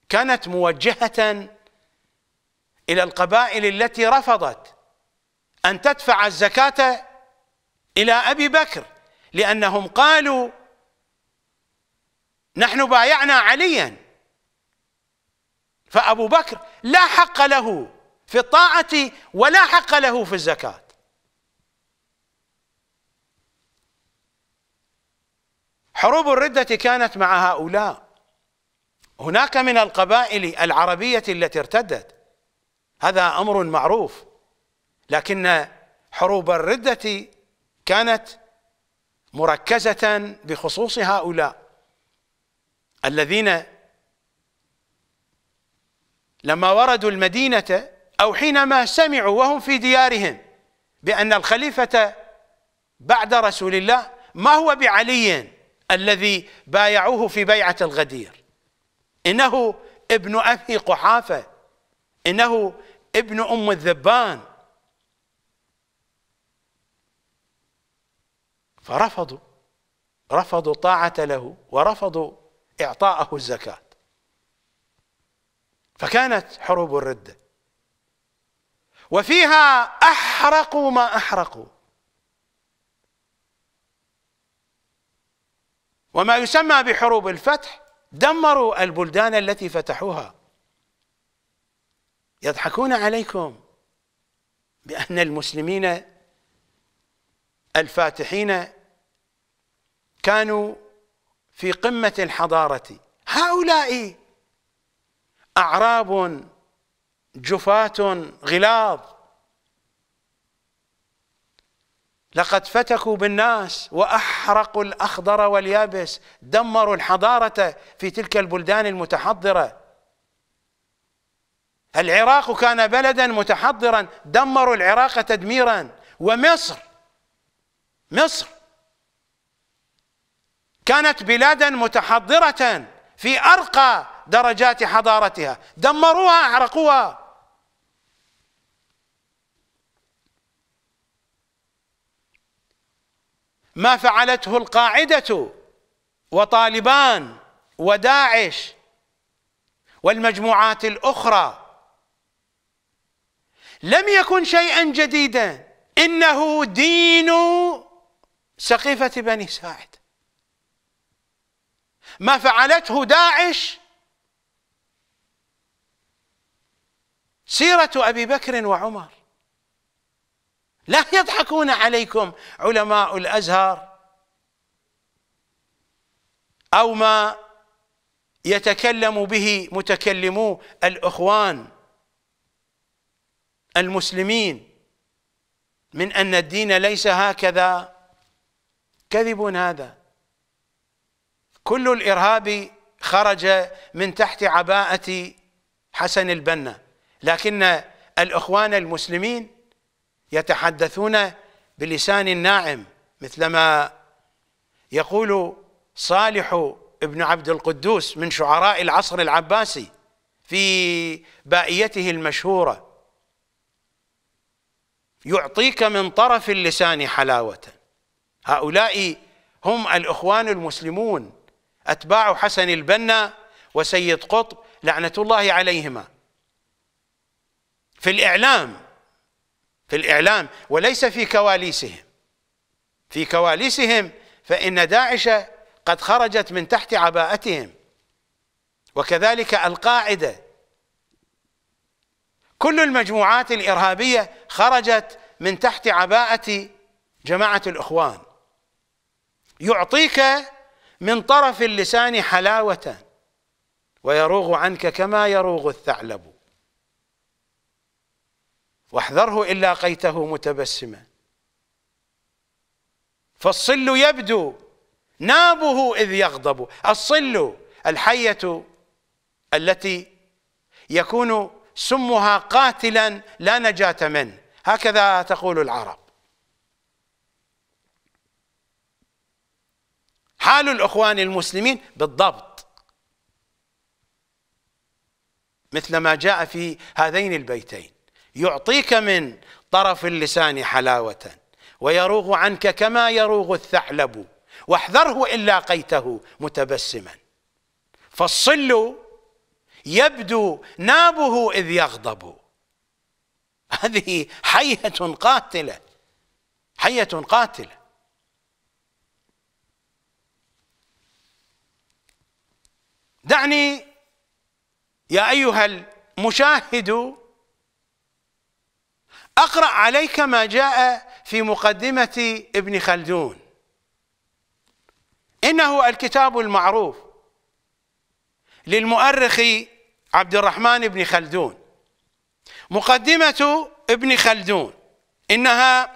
كانت موجهة إلى القبائل التي رفضت أن تدفع الزكاة إلى أبي بكر لأنهم قالوا نحن بايعنا عليا فأبو بكر لا حق له في الطاعة ولا حق له في الزكاة حروب الردة كانت مع هؤلاء هناك من القبائل العربية التي ارتدت هذا أمر معروف لكن حروب الردة كانت مركزة بخصوص هؤلاء الذين لما وردوا المدينة أو حينما سمعوا وهم في ديارهم بأن الخليفة بعد رسول الله ما هو بعلي الذي بايعوه في بيعة الغدير إنه ابن أبي قحافة إنه ابن أم الذبان فرفضوا رفضوا الطاعة له ورفضوا إعطاءه الزكاة فكانت حروب الردة وفيها أحرقوا ما أحرقوا وما يسمى بحروب الفتح دمروا البلدان التي فتحوها يضحكون عليكم بأن المسلمين الفاتحين كانوا في قمة الحضارة هؤلاء أعراب جفاة غلاظ لقد فتكوا بالناس وأحرقوا الأخضر واليابس دمروا الحضارة في تلك البلدان المتحضرة العراق كان بلدا متحضرا دمروا العراق تدميرا ومصر مصر كانت بلادا متحضرة في أرقى درجات حضارتها دمروها أحرقوها ما فعلته القاعدة وطالبان وداعش والمجموعات الأخرى لم يكن شيئا جديدا إنه دين سقيفة بني ساعد ما فعلته داعش سيرة أبي بكر وعمر لا يضحكون عليكم علماء الأزهر أو ما يتكلم به متكلمو الإخوان المسلمين من أن الدين ليس هكذا كذب هذا كل الإرهاب خرج من تحت عباءة حسن البنا لكن الإخوان المسلمين يتحدثون بلسان ناعم مثلما يقول صالح ابن عبد القدوس من شعراء العصر العباسي في بائيته المشهورة يعطيك من طرف اللسان حلاوة هؤلاء هم الإخوان المسلمون أتباع حسن البنا وسيد قطب لعنة الله عليهما في الإعلام في الإعلام وليس في كواليسهم في كواليسهم فإن داعش قد خرجت من تحت عباءتهم وكذلك القاعدة كل المجموعات الإرهابية خرجت من تحت عباءة جماعة الإخوان يعطيك من طرف اللسان حلاوة ويروغ عنك كما يروغ الثعلب واحذره إن لاقيته متبسما فالصل يبدو نابه إذ يغضب الصل الحية التي يكون سمها قاتلا لا نجاة منه هكذا تقول العرب حال الإخوان المسلمين بالضبط مثل ما جاء في هذين البيتين يعطيك من طرف اللسان حلاوة ويروغ عنك كما يروغ الثعلب واحذره إن لاقيته متبسما فالصل يبدو نابه إذ يغضب هذه حية قاتلة حية قاتلة دعني يا ايها المشاهد اقرا عليك ما جاء في مقدمه ابن خلدون انه الكتاب المعروف للمؤرخ عبد الرحمن بن خلدون مقدمه ابن خلدون انها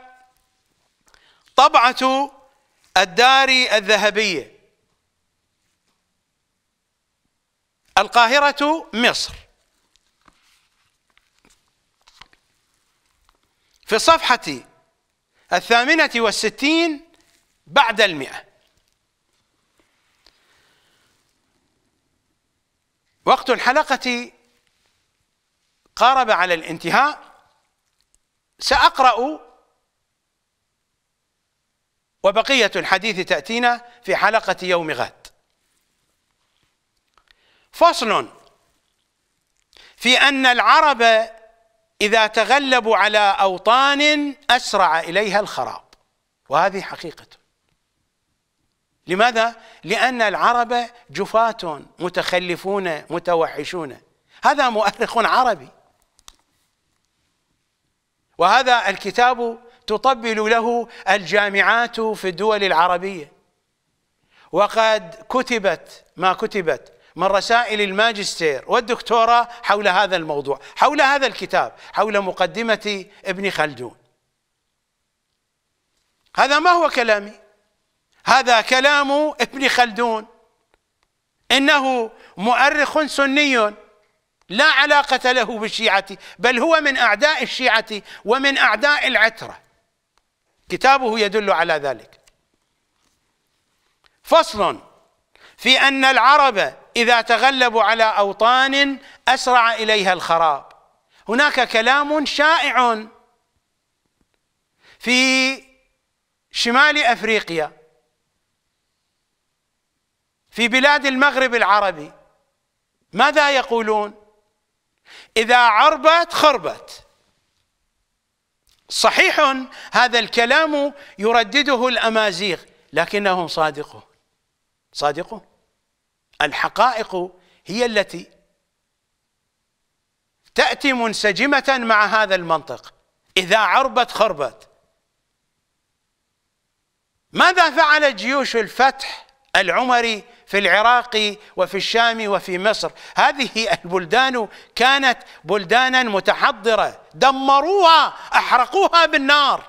طبعه الدار الذهبيه القاهرة مصر في الصفحة الثامنة والستين بعد المئة وقت الحلقة قارب على الانتهاء سأقرأ وبقية الحديث تأتينا في حلقة يوم غد فصل في أن العرب إذا تغلبوا على أوطان أسرع إليها الخراب وهذه حقيقة لماذا؟ لأن العرب جفاة متخلفون متوحشون هذا مؤرخ عربي وهذا الكتاب تطبل له الجامعات في الدول العربية وقد كتبت ما كتبت من رسائل الماجستير والدكتوراه حول هذا الموضوع حول هذا الكتاب حول مقدمة ابن خلدون هذا ما هو كلامي هذا كلام ابن خلدون إنه مؤرخ سني لا علاقة له بالشيعة بل هو من أعداء الشيعة ومن أعداء العترة كتابه يدل على ذلك فصل في أن العرب اذا تغلبوا على اوطان اسرع اليها الخراب هناك كلام شائع في شمال افريقيا في بلاد المغرب العربي ماذا يقولون اذا عربت خربت صحيح هذا الكلام يردده الامازيغ لكنهم صادقون صادقون الحقائق هي التي تأتي منسجمة مع هذا المنطق إذا عربت خربت ماذا فعلت جيوش الفتح العمري في العراق وفي الشام وفي مصر هذه البلدان كانت بلدانا متحضرة دمروها أحرقوها بالنار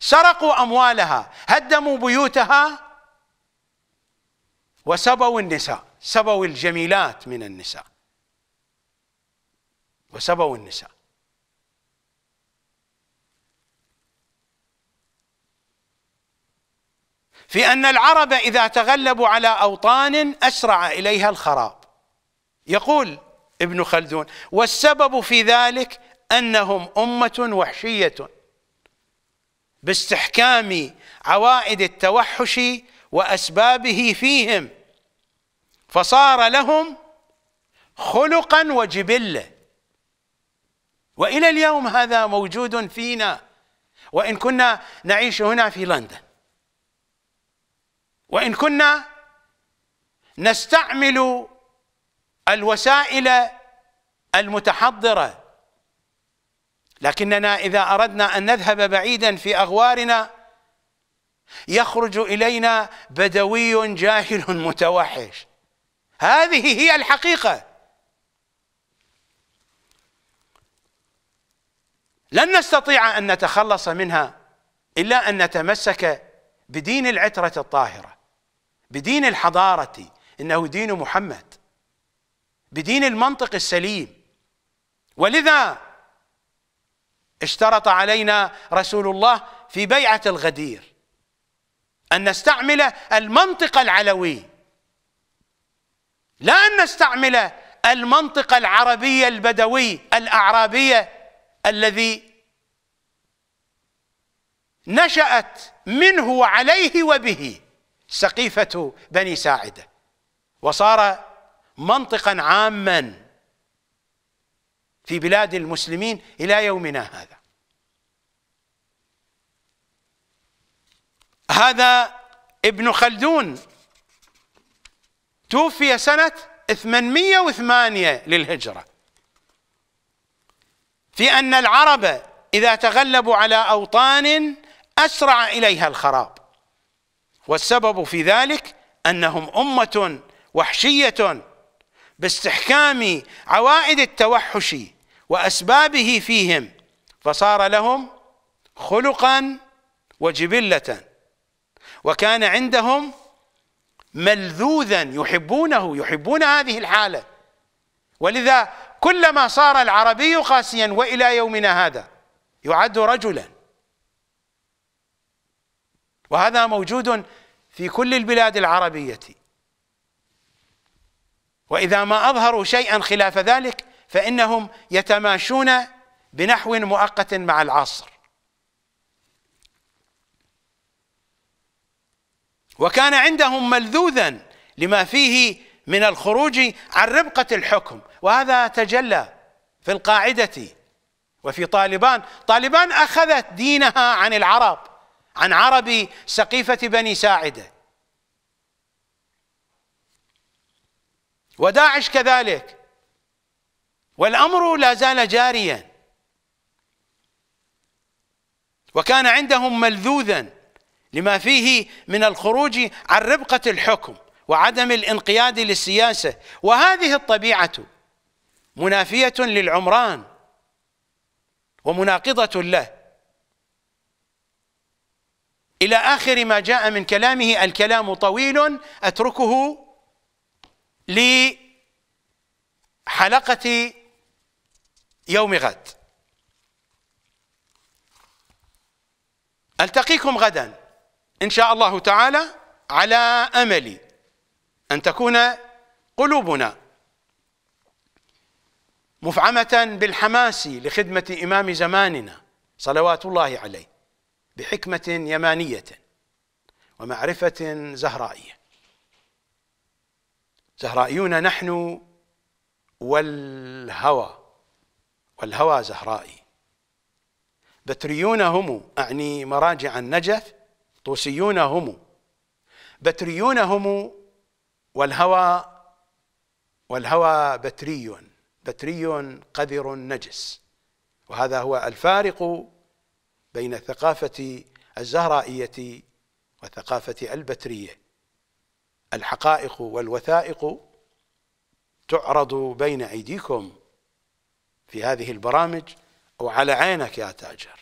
سرقوا أموالها هدموا بيوتها وسبوا النساء سبوا الجميلات من النساء وسبوا النساء في أن العرب إذا تغلبوا على أوطان أسرع إليها الخراب يقول ابن خلدون والسبب في ذلك أنهم أمة وحشية باستحكام عوائد التوحش واسبابه فيهم فصار لهم خلقا وجبله والى اليوم هذا موجود فينا وان كنا نعيش هنا في لندن وان كنا نستعمل الوسائل المتحضره لكننا اذا اردنا ان نذهب بعيدا في اغوارنا يخرج الينا بدوي جاهل متوحش هذه هي الحقيقه لن نستطيع ان نتخلص منها الا ان نتمسك بدين العتره الطاهره بدين الحضاره انه دين محمد بدين المنطق السليم ولذا اشترط علينا رسول الله في بيعه الغدير أن نستعمل المنطق العلوي لا أن نستعمل المنطق العربي البدوي الأعرابية الذي نشأت منه وعليه وبه سقيفة بني ساعدة وصار منطقا عاما في بلاد المسلمين إلى يومنا هذا هذا ابن خلدون توفي سنة 808 للهجرة في أن العرب إذا تغلبوا على أوطان أسرع إليها الخراب والسبب في ذلك أنهم أمة وحشية باستحكام عوائد التوحش وأسبابه فيهم فصار لهم خلقا وجبلة وكان عندهم ملذوذا يحبونه يحبون هذه الحالة ولذا كلما صار العربي قاسيا وإلى يومنا هذا يعد رجلا وهذا موجود في كل البلاد العربية وإذا ما أظهروا شيئا خلاف ذلك فإنهم يتماشون بنحو مؤقت مع العصر وكان عندهم ملذوذا لما فيه من الخروج عن ربقة الحكم وهذا تجلى في القاعدة وفي طالبان طالبان أخذت دينها عن العرب عن عرب سقيفة بني ساعدة وداعش كذلك والأمر لا زال جاريا وكان عندهم ملذوذا لما فيه من الخروج عن ربقة الحكم وعدم الانقياد للسياسة وهذه الطبيعة منافية للعمران ومناقضة له إلى آخر ما جاء من كلامه الكلام طويل أتركه لحلقة يوم غد ألتقيكم غداً إن شاء الله تعالى على أمل أن تكون قلوبنا مفعمة بالحماس لخدمة إمام زماننا صلوات الله عليه بحكمة يمانية ومعرفة زهرائية زهرائيون نحن والهوى والهوى زهرائي بتريون هم أعني مراجع النجف طوسيون هم بتريون هم والهوى والهوى بتري بتري قذر نجس وهذا هو الفارق بين الثقافة الزهرائية والثقافة البترية الحقائق والوثائق تعرض بين أيديكم في هذه البرامج أو على عينك يا تاجر